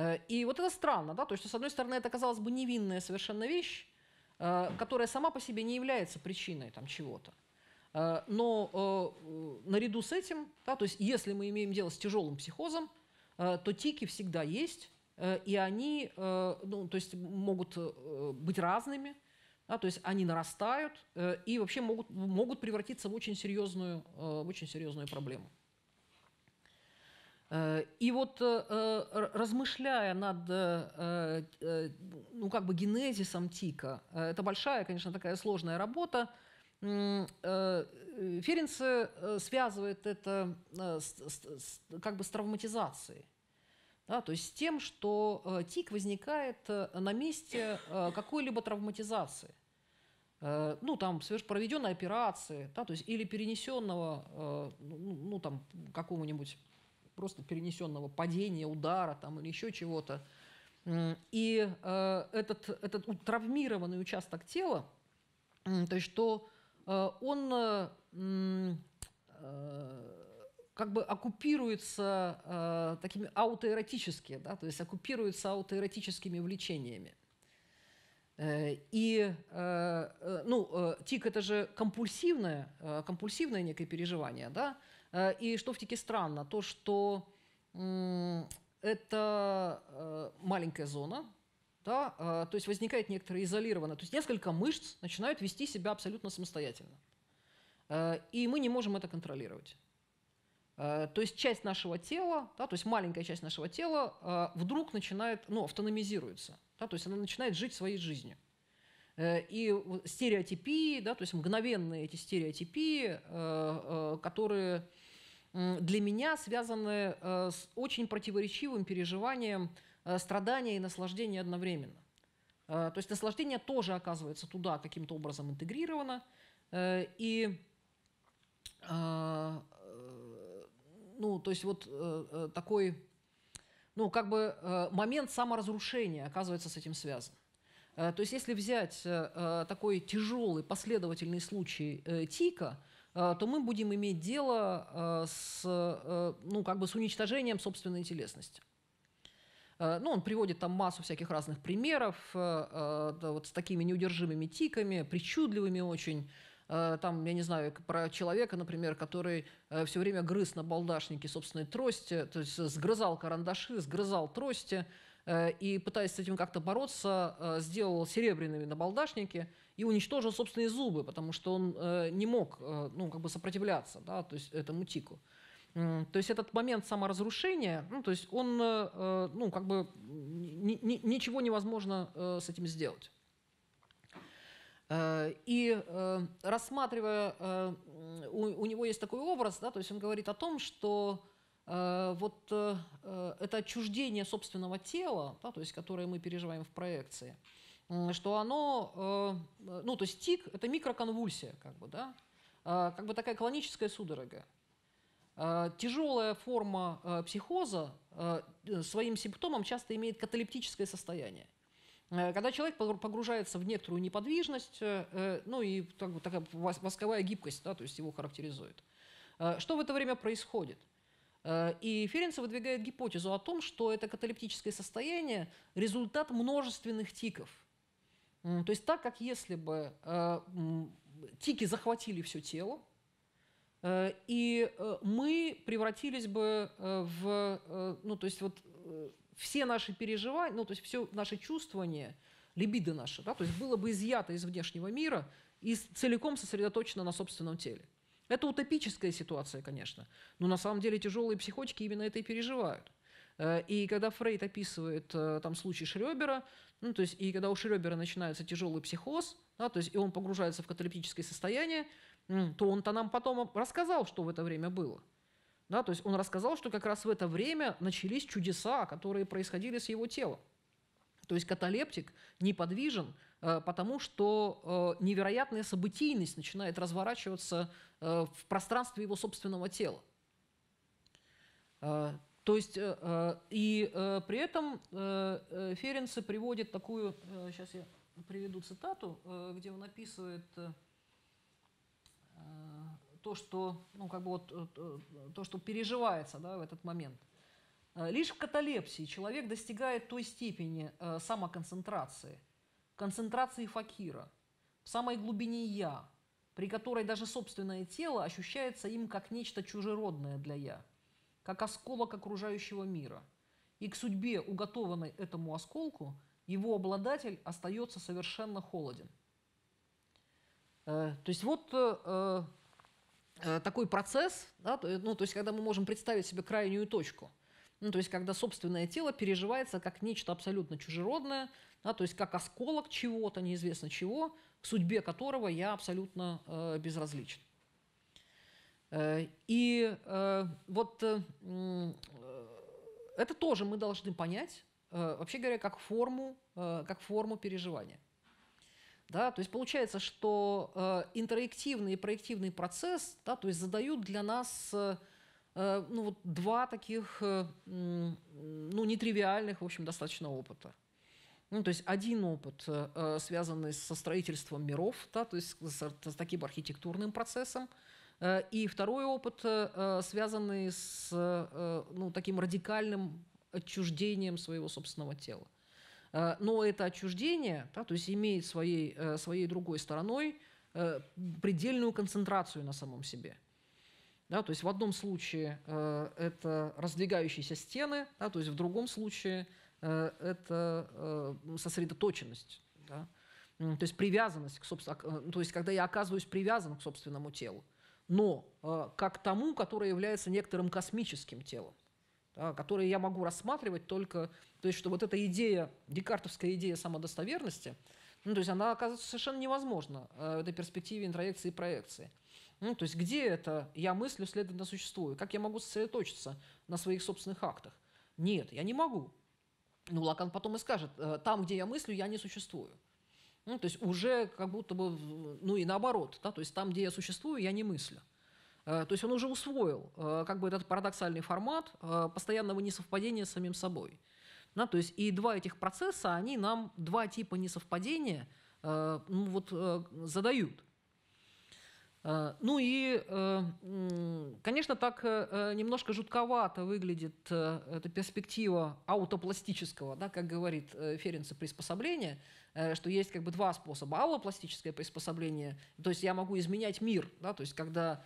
Э, и вот это странно, да, то есть, с одной стороны, это, казалось бы, невинная совершенно вещь, э, которая сама по себе не является причиной там чего-то. Э, но наряду с этим, да, то есть, если мы имеем дело с тяжелым психозом, то тики всегда есть, и они, ну, то есть, могут быть разными, да, то есть они нарастают и вообще могут, могут превратиться в очень серьезную, в очень серьезную проблему. Э, и вот э, э, размышляя над ну, как бы генезисом Тика, это большая, конечно, такая сложная работа, Ференц связывает это с, с, с, как бы с травматизацией. Да, то есть с тем, что тик возникает на месте какой-либо травматизации. Ну, там, проведенной операции, да, то есть, или перенесенного, ну, ну, там, какому нибудь просто перенесенного падения, удара там, или еще чего-то. И э, этот, этот травмированный участок тела, то есть что э, он э, э как бы оккупируется э, такими аутоэротическими да, то есть оккупируется аутоэротическими влечениями. Э, и, э, ну, тик – это же компульсивное, компульсивное некое переживание, да? Э, и что в Тике странно, то, что это э, маленькая зона, да, э, то есть возникает некоторая изолированная, то есть несколько мышц начинают вести себя абсолютно самостоятельно. И мы не можем это контролировать. То есть часть нашего тела, да, то есть маленькая часть нашего тела вдруг начинает, ну, автономизируется, да, то есть она начинает жить своей жизнью. И стереотипии, да, то есть мгновенные эти стереотипии, которые для меня связаны э, с очень противоречивым переживанием э, страдания и наслаждения одновременно. Э, то есть наслаждение тоже оказывается туда каким-то образом интегрировано. И ну, то есть вот такой, ну, как бы момент саморазрушения оказывается с этим связан. То есть если взять такой тяжелый последовательный случай Тика, а, то мы будем иметь дело а, с, а, ну, как бы с уничтожением собственной телесности. Ну, он приводит там массу всяких разных примеров, вот с такими неудержимыми тиками, причудливыми очень, там, я не знаю, про человека, например, который все время грыз на балдашнике собственной трости, то есть сгрызал карандаши, сгрызал трости, Э, и, пытаясь с этим как-то бороться, э, сделал серебряными набалдашники и уничтожил собственные зубы, потому что он э, не мог ну, как бы сопротивляться да, то есть этому тику. То есть этот момент саморазрушения, ну, то есть он, ну, как бы ни, ни, ничего невозможно с этим сделать. И рассматривая, у, у него есть такой образ, да, то есть он говорит о том, что Э, вот э, э, это отчуждение собственного тела, да, то есть которое мы переживаем в проекции, что оно, ну то есть тик – это микроконвульсия, как бы, да, как бы такая клоническая судорога. Тяжелая форма психоза своим симптомом часто имеет каталептическое состояние. Когда человек погружается в некоторую неподвижность, ну и так, такая восковая гибкость, да, то есть его характеризует. Что в это время происходит? Э, и Ференц выдвигает гипотезу о том, что это каталептическое состояние – результат множественных тиков. То есть так, как если бы э, тики захватили все тело, э, и мы превратились бы в, ну то есть вот все наши переживания, ну то есть все наше чувствование, либидо наше, да, то есть было бы изъято из внешнего мира и целиком сосредоточено на собственном теле. Это утопическая ситуация, конечно. Но на самом деле тяжелые психотики именно это и переживают. Э, и когда Фрейд описывает э, там случай Шрёбера, ну, то есть, и когда у Шрёбера начинается тяжелый психоз, да, то есть, и он погружается в каталептическое состояние, то он-то нам потом рассказал, что в это время было. Да, то есть он рассказал, что как раз в это время начались чудеса, которые происходили с его телом. То есть каталептик неподвижен, Э, потому что э, невероятная событийность начинает разворачиваться э, в пространстве его собственного тела. То есть, и при этом Ференце приводит такую, сейчас я приведу цитату, где он описывает то, что, ну, как бы вот, то, что переживается да, в этот момент. Лишь в каталепсии человек достигает той степени самоконцентрации – концентрации факира, в самой глубине «я», при которой даже собственное тело ощущается им как нечто чужеродное для «я», как осколок окружающего мира. И к судьбе, уготованной этому осколку, его обладатель остается совершенно холоден. Э, то есть вот э, э такой процесс, да, ну, то есть когда мы можем представить себе крайнюю точку – ну, то есть, когда собственное тело переживается как нечто абсолютно чужеродное, да, то есть как осколок чего-то, неизвестно чего, к судьбе которого я абсолютно э, безразличен. Э, и э, вот э, э, это тоже мы должны понять, э, вообще говоря, как форму, э, как форму переживания. Да, то есть получается, что э, интерактивный и проективный процесс да, то есть задают для нас... Э, Э, ну, вот два таких, э, ну, нетривиальных, в общем, достаточно опыта. Ну, то есть один опыт, э, связанный со строительством миров, да, то есть с, с таким архитектурным процессом, и второй опыт, связанный с ну, таким радикальным отчуждением своего собственного тела. Но это отчуждение, да, то есть имеет своей, своей другой стороной предельную концентрацию на самом себе – да, то есть в одном случае э, это раздвигающиеся стены, да, то есть в другом случае э, это э, сосредоточенность. Да, то есть привязанность к собственному, э, то есть когда я оказываюсь привязан к собственному телу, но э, как тому, которое является некоторым космическим телом, да, которое я могу рассматривать только, то есть что вот эта идея, декартовская идея самодостоверности, ну, то есть она оказывается совершенно невозможна э, в этой перспективе интроекции и проекции. Ну, то есть где это я мыслю, следовательно, существую? Как я могу сосредоточиться на своих собственных актах? Нет, я не могу. Ну, Лакан потом и скажет, «Э, там, где я мыслю, я не существую. Ну, то есть уже как будто бы, ну и наоборот, да, то есть там, где я существую, я не мыслю. Э, то есть он уже усвоил э, как бы этот парадоксальный формат постоянного несовпадения с самим собой. Да, то есть и два этих процесса, они нам два типа несовпадения ну, вот, задают. А, ну и, э, конечно, так э, э, немножко жутковато выглядит эта перспектива аутопластического, да, как говорит Ференца, приспособления, что есть как бы два способа. Аллопластическое приспособление, то есть я могу изменять мир, да, то есть когда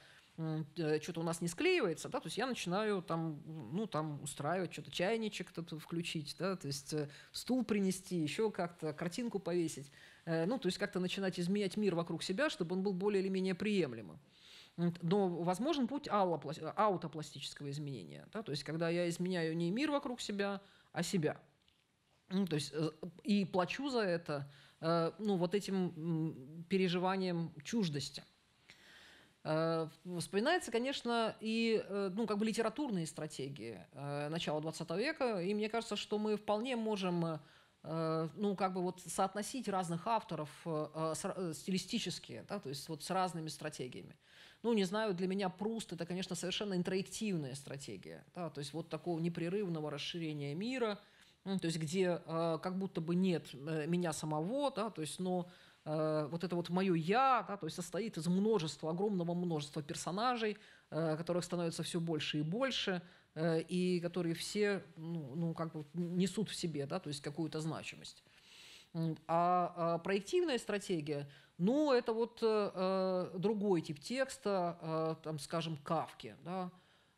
что-то у нас не склеивается, да, то есть я начинаю там, ну, там устраивать что-то, чайничек то включить, да, то есть стул принести, еще как-то картинку повесить. Э, ну, то есть как-то начинать изменять мир вокруг себя, чтобы он был более или менее приемлемым. Но возможен путь аутопластического изменения, да? то есть когда я изменяю не мир вокруг себя, а себя. Ну, то есть э, и плачу за это, э, ну, вот этим переживанием чуждости. Вспоминается, конечно, и ну, как бы литературные стратегии начала 20 века, и мне кажется, что мы вполне можем Э, ну, как бы вот соотносить разных авторов э, э, стилистически, да, то есть вот с разными стратегиями. Ну, не знаю, для меня Пруст – это, конечно, совершенно интроективная стратегия, да, то есть вот такого непрерывного расширения мира, ну, то есть где как будто бы нет меня самого, да, то есть, но вот это вот мое я, да, то есть состоит из множества, огромного множества персонажей, которых становится все больше и больше, Э, и которые все ну, ну, как бы несут в себе да, то есть какую-то значимость. А, а, проективная стратегия, ну, это вот э, э, другой тип текста, э, там, скажем, Кавки, да,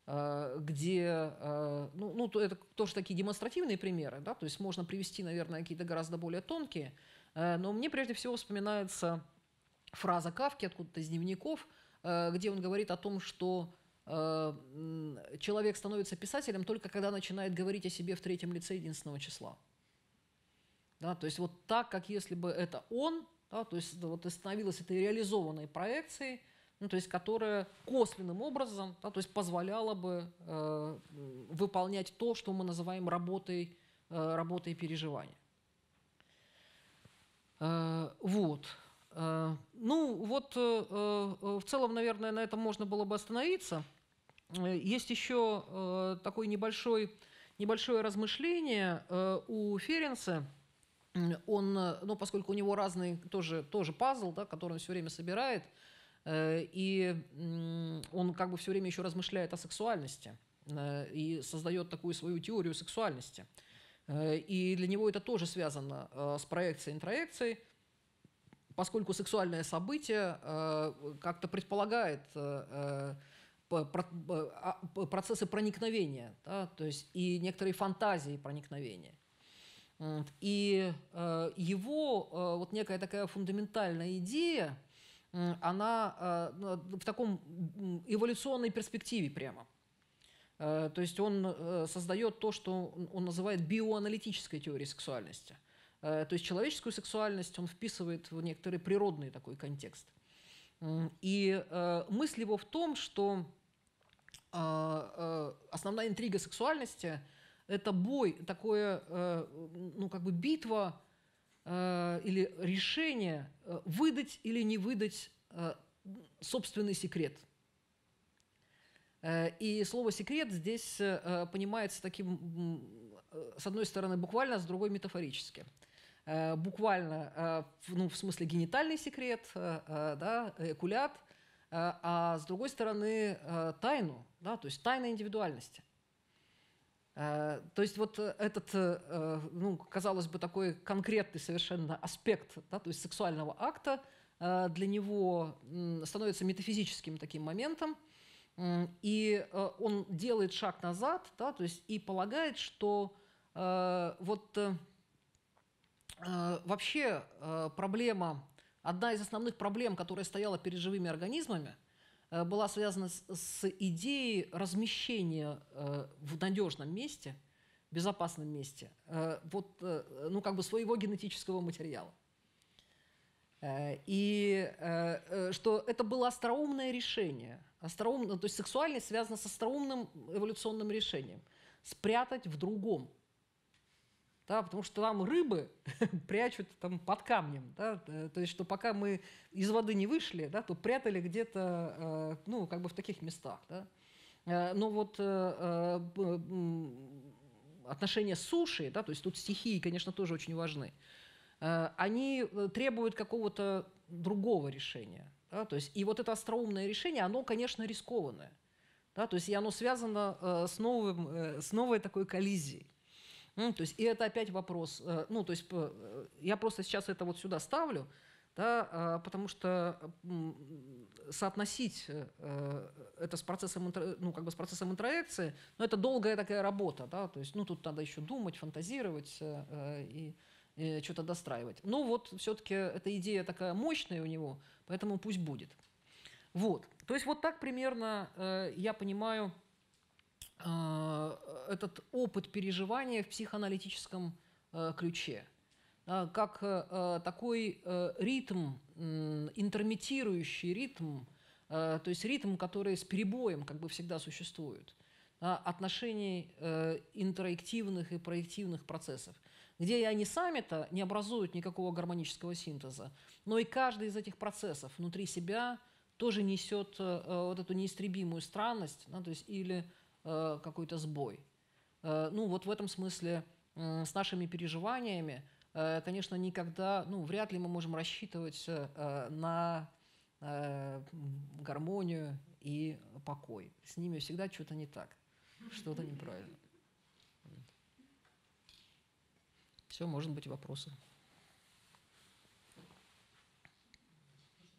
э, где, э, ну, ну, это тоже такие демонстративные примеры, да, то есть можно привести, наверное, какие-то гораздо более тонкие, э, но мне прежде всего вспоминается фраза Кавки откуда-то из дневников, э, где он говорит о том, что Э, человек становится писателем только когда начинает говорить о себе в третьем лице единственного числа. Да, то есть вот так, как если бы это он, да, то есть вот и становилось этой реализованной проекцией, ну, то есть которая косвенным образом да, то есть позволяла бы э, выполнять то, что мы называем работой, э, работой переживания. Э, вот. Э, ну вот э, э, в целом, наверное, на этом можно было бы остановиться. Э, есть еще э, такое небольшой небольшое размышление э, у Ференса. Он, ну, поскольку у него разный тоже, тоже пазл, да, который он все время собирает, и он как бы все время еще размышляет о сексуальности и создает такую свою теорию сексуальности. И для него это тоже связано с проекцией и интроекцией, поскольку сексуальное событие как-то предполагает а, процессы проникновения, да, то есть и некоторые фантазии проникновения. И э, его э, вот некая такая фундаментальная идея, она э, ну, в таком эволюционной перспективе прямо. То есть он создает то, что он называет биоаналитической теорией сексуальности. То есть человеческую сексуальность он вписывает в некоторый природный такой контекст. И мысль его в том, что Э, э, основная интрига сексуальности – это бой, такое, э, ну, как бы битва или решение выдать или не выдать собственный секрет. И слово «секрет» здесь понимается таким, с одной стороны, буквально, а с другой – метафорически буквально, ну, в смысле генитальный секрет, да, кулят, а с другой стороны тайну, да, то есть тайна индивидуальности. Э, то есть вот э, этот, э, ну, казалось бы, такой конкретный совершенно аспект да, то есть сексуального акта для него становится метафизическим таким моментом, и он делает шаг назад, да, то есть и полагает, что вот вообще проблема, одна из основных проблем, которая стояла перед живыми организмами – Э, была связана с, с идеей размещения э, в надежном месте, безопасном месте, э, вот, ну, как бы своего генетического материала. И что это было остроумное решение. Остроумно, то есть сексуальность связана с остроумным эволюционным решением. Спрятать в другом – да, потому что там рыбы прячут там под камнем, да, э, то есть что пока мы из воды не вышли, да, то прятали где-то, э, ну, как бы в таких местах, да. Э, но вот э, э отношения суши, да, то есть тут стихии, конечно, тоже очень важны, э, они требуют какого-то другого решения, да, то есть и вот это остроумное решение, оно, конечно, рискованное, да, то есть и оно связано с, новым, с новой такой коллизией, то есть, и это опять вопрос. Э, ну, то есть, я просто сейчас это вот сюда ставлю, да, а, потому что соотносить э, э, это с процессом, ну, как бы с процессом интроекции, ну, это долгая такая работа, да, то есть, ну, тут надо еще думать, фантазировать и что-то достраивать. Ну вот все-таки эта идея такая мощная у него, поэтому пусть будет. Вот. То есть вот так примерно я понимаю, а, этот опыт переживания в психоаналитическом э, ключе, как э, такой э, ритм, интермитирующий ритм, то есть ритм, который с перебоем как бы всегда существует, отношений интерактивных и проективных процессов, где они сами-то не образуют никакого гармонического синтеза, но и каждый из этих процессов внутри себя тоже несет вот эту неистребимую странность, то есть или Э, какой-то сбой. Э, ну, вот в этом смысле э, с нашими переживаниями, конечно, никогда, ну, вряд ли мы можем рассчитывать на гармонию и покой. С ними всегда что-то не так, что-то неправильно. Все, может быть, вопросы.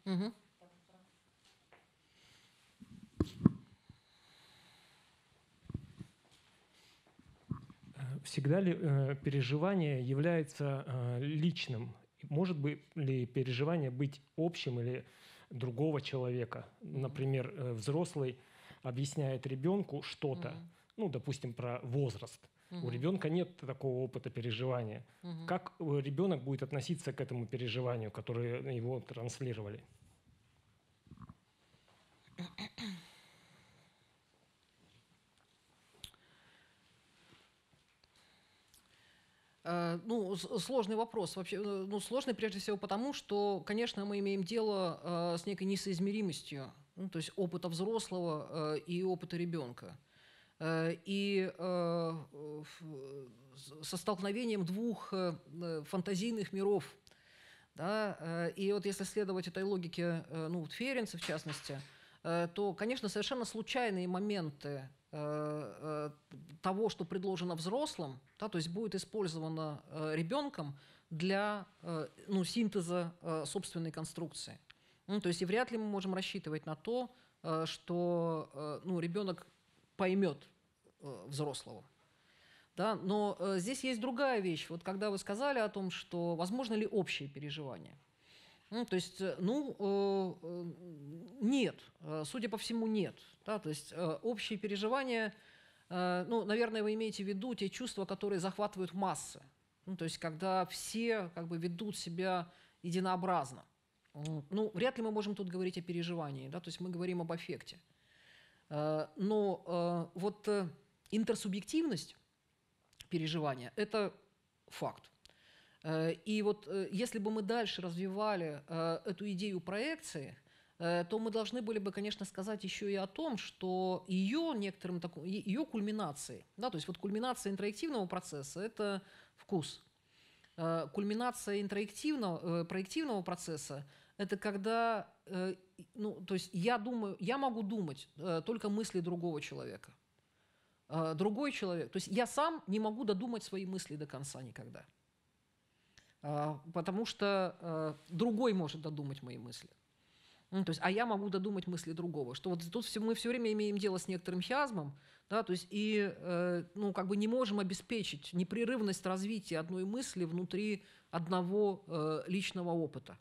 Угу. всегда ли э, переживание является э, личным? Может быть ли переживание быть общим или другого человека? Например, э, взрослый объясняет ребенку что-то, mm-hmm. ну, допустим, про возраст. Угу. У ребенка нет такого опыта переживания. Угу. Как э, ребенок будет относиться к этому переживанию, которое его транслировали? Э, ну, сложный вопрос. Вообще, э, ну, сложный прежде всего потому, что, конечно, мы имеем дело э, с некой несоизмеримостью, ну, то есть опыта взрослого и опыта ребенка. И со столкновением двух фантазийных миров. Да? И вот если следовать этой логике ну, Ференца, в частности, то, конечно, совершенно случайные моменты Э, э, того, что предложено взрослым, да, то есть будет использовано э, ребенком для ну, синтеза собственной конструкции. Ну, то есть и вряд ли мы можем рассчитывать на то, что ну, ребенок поймет взрослого. Да? Но здесь есть другая вещь. Вот когда вы сказали о том, что возможно ли общее переживание – ну, то есть, э, ну, э, нет, э, судя по всему, нет. Да? То есть общие переживания, ну, наверное, вы имеете в виду те чувства, которые захватывают массы. Ну, то есть, когда все как бы ведут себя единообразно. Ну, вряд ли мы можем тут говорить о переживании, да, то есть мы говорим об эффекте. Но вот интерсубъективность переживания – это факт. Э, и вот э, если бы мы дальше развивали э, эту идею проекции, то мы должны были бы, конечно, сказать еще и о том, что ее некоторым ее кульминацией, да, то есть вот кульминация интерактивного процесса – это вкус. Кульминация интерактивного, проективного процесса – это когда, ну, то есть я думаю, я могу думать только мысли другого человека. Другой человек, то есть я сам не могу додумать свои мысли до конца никогда – а, потому что э, другой может додумать мои мысли. Ну, то есть, а я могу додумать мысли другого. Что вот тут все, мы все время имеем дело с некоторым хиазмом, да, то есть и э, ну, как бы не можем обеспечить непрерывность развития одной мысли внутри одного э, личного опыта.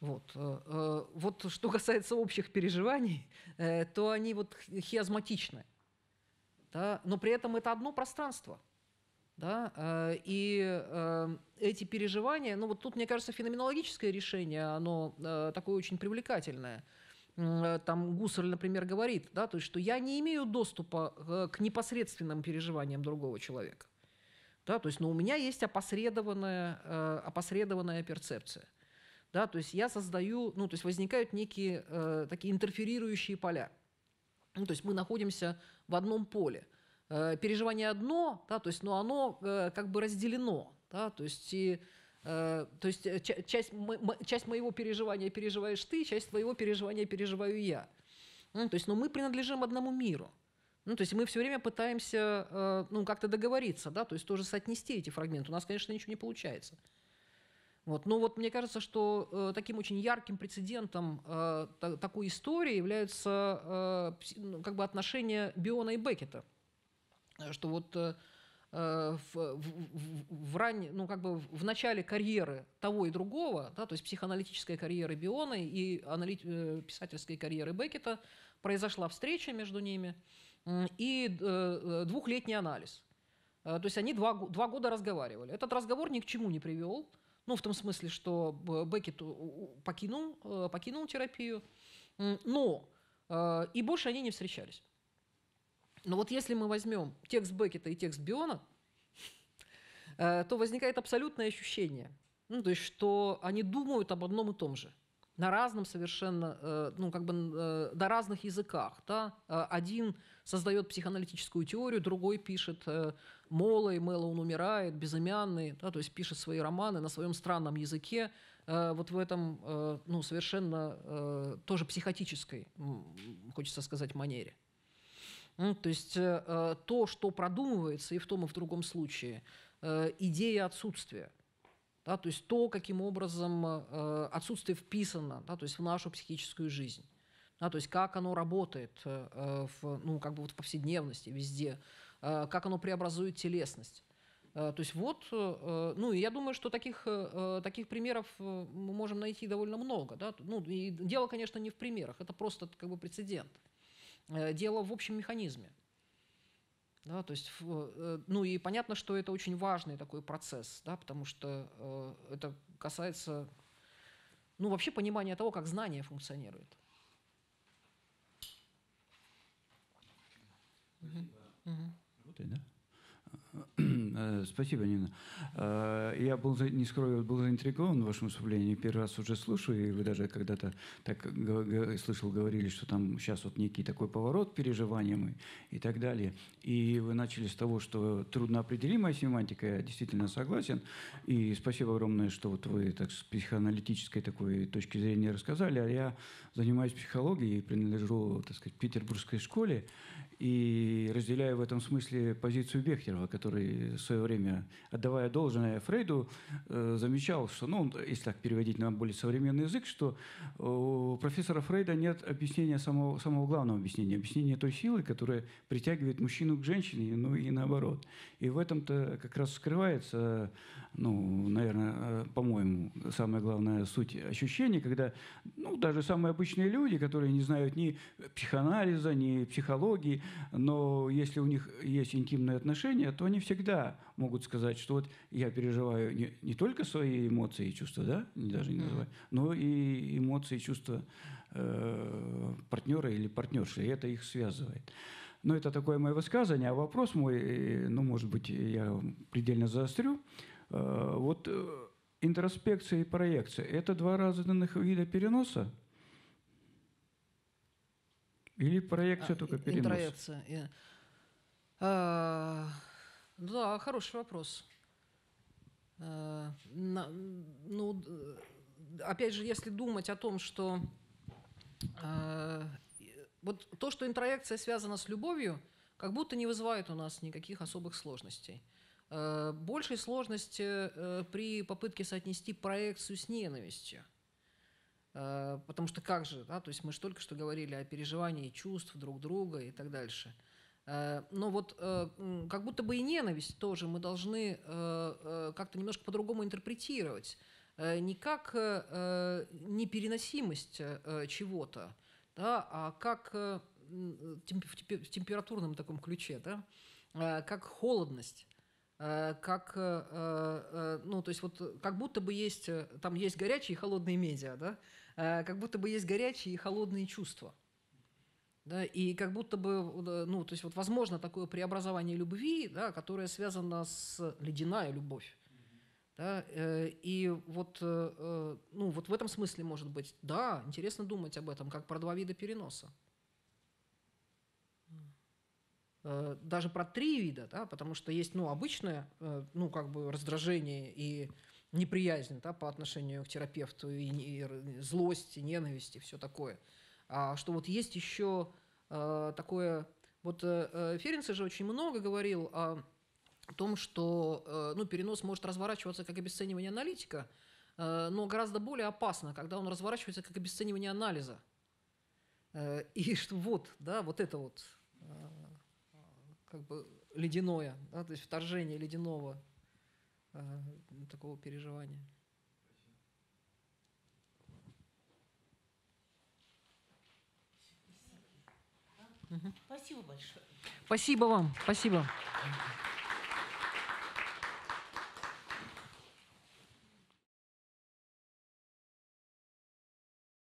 Вот. Э, э вот что касается общих переживаний, э, то они вот хиазматичны. Да, но при этом это одно пространство – да? Э, и э, эти переживания, ну вот тут, мне кажется, феноменологическое решение, оно э, такое очень привлекательное. Там Гуссерль, например, говорит, да, то есть, что я не имею доступа к непосредственным переживаниям другого человека. Да, то есть, но у меня есть опосредованная, опосредованная перцепция. Да, то есть я создаю, ну, то есть возникают некие э, такие интерферирующие поля. Ну, то есть мы находимся в одном поле – Э, переживание одно, да, то есть, но оно э, как бы разделено, да, то есть, и, э, то есть часть, часть моего переживания переживаешь ты, часть твоего переживания переживаю я. Ну, то есть, но мы принадлежим одному миру. Ну, то есть мы все время пытаемся ну, как-то договориться, да, то есть тоже соотнести эти фрагменты. У нас, конечно, ничего не получается. Вот. Но вот мне кажется, что э, таким очень ярким прецедентом э, та- такой истории являются э, ну, как бы отношения Биона и Беккета. Э, что вот э, э, в, в, в, ран... ну, как бы в начале карьеры того и другого, да, то есть психоаналитической карьеры Биона и аналит писательской карьеры Бекета произошла встреча между ними и двухлетний анализ. То есть они два, два года разговаривали. Этот разговор ни к чему не привел. Ну, в том смысле, что Беккет покинул, покинул терапию, но и больше они не встречались. Но вот если мы возьмем текст Бекета и текст Биона, э, то возникает абсолютное ощущение, ну, то есть, что они думают об одном и том же на разном совершенно, э, ну, как бы э, на разных языках. Да? Один создает психоаналитическую теорию, другой пишет Мола и Мэла он умирает, безымянный, да, то есть пишет свои романы на своем странном языке, вот в этом, ну, совершенно тоже психотической, хочется сказать, манере. Ну, то есть э, э, то, что продумывается и в том, и в другом случае, э, идея отсутствия. Да, то есть то, каким образом отсутствие вписано да, то есть в нашу психическую жизнь. Да, то есть как оно работает в, ну, как бы вот в повседневности, везде, как оно преобразует телесность. То есть вот, ну, и я думаю, что таких, таких примеров мы можем найти довольно много. Да? Ну, и дело, конечно, не в примерах, это просто как бы прецедент. Э, дело в общем механизме. Да, то есть, э, ну и понятно, что это очень важный такой процесс, да, потому что э, это касается ну, вообще понимания того, как знание функционирует. Угу. Угу. Работает, да? Э, спасибо, Нина. Э, я был, не скрою, был заинтригован вашим выступлением. Первый раз уже слушаю, и вы даже когда-то так слышал, говорили, что там сейчас вот некий такой поворот переживания и, и так далее. И вы начали с того, что трудноопределимая семантика, я действительно согласен. И спасибо огромное, что вот вы так с психоаналитической такой точки зрения рассказали. А я занимаюсь психологией и принадлежу, так сказать, петербургской школе. И разделяю в этом смысле позицию Бехтерова, который в свое время, отдавая должное Фрейду, э, замечал, что, ну, если так переводить на более современный язык, что э, у профессора Фрейда нет объяснения самого, самого главного объяснения, объяснения той силы, которая притягивает мужчину к женщине, ну и наоборот. И в этом-то как раз скрывается, ну, наверное, э, по-моему, самая главная суть ощущения, когда, ну, даже самые обычные люди, которые не знают ни психоанализа, ни психологии, но если у них есть интимные отношения, то они всегда могут сказать, что вот я переживаю не, не только свои эмоции и чувства, да, даже не называю, но и эмоции и чувства э, партнера или партнерши, и это их связывает. Но это такое мое высказывание, а вопрос мой, э, ну, может быть, я предельно заострю. Э, вот э, Интроспекция и проекция – это два разных вида переноса или проекция а, только перенос? Интроекция. А, ну да, хороший вопрос. А, на, ну, опять же, если думать о том, что а, вот то, что интроекция связана с любовью, как будто не вызывает у нас никаких особых сложностей. А, большей сложности э, при попытке соотнести проекцию с ненавистью. Э, потому что как же, да, то есть мы же только что говорили о переживании чувств друг друга и так дальше. Э, но вот э, как будто бы и ненависть тоже мы должны как-то немножко по-другому интерпретировать. Не как непереносимость чего-то, да, а как в температурном таком ключе, да, как холодность как, ну, то есть вот как будто бы есть, там есть горячие и холодные медиа, да, Э, как будто бы есть горячие и холодные чувства. Да, и как будто бы, э, ну, то есть вот возможно такое преобразование любви, да, которое связано с ледяная любовь. Да, э, и вот, ну, вот в этом смысле, может быть, да, интересно думать об этом, как про два вида переноса. Даже про три вида, да, потому что есть ну, обычное ну, как бы раздражение и неприязнь да, по отношению к терапевту, и, и злость, и ненависть, и все такое. А что вот есть еще э, такое... Вот э, э Ференце же очень много говорил о том, что э, ну, перенос может разворачиваться как обесценивание аналитика, э, но гораздо более опасно, когда он разворачивается как обесценивание анализа. Э, и что вот, да, вот это вот э, как бы ледяное, да, то есть вторжение ледяного а, такого переживания. Спасибо большое. Спасибо вам. Спасибо.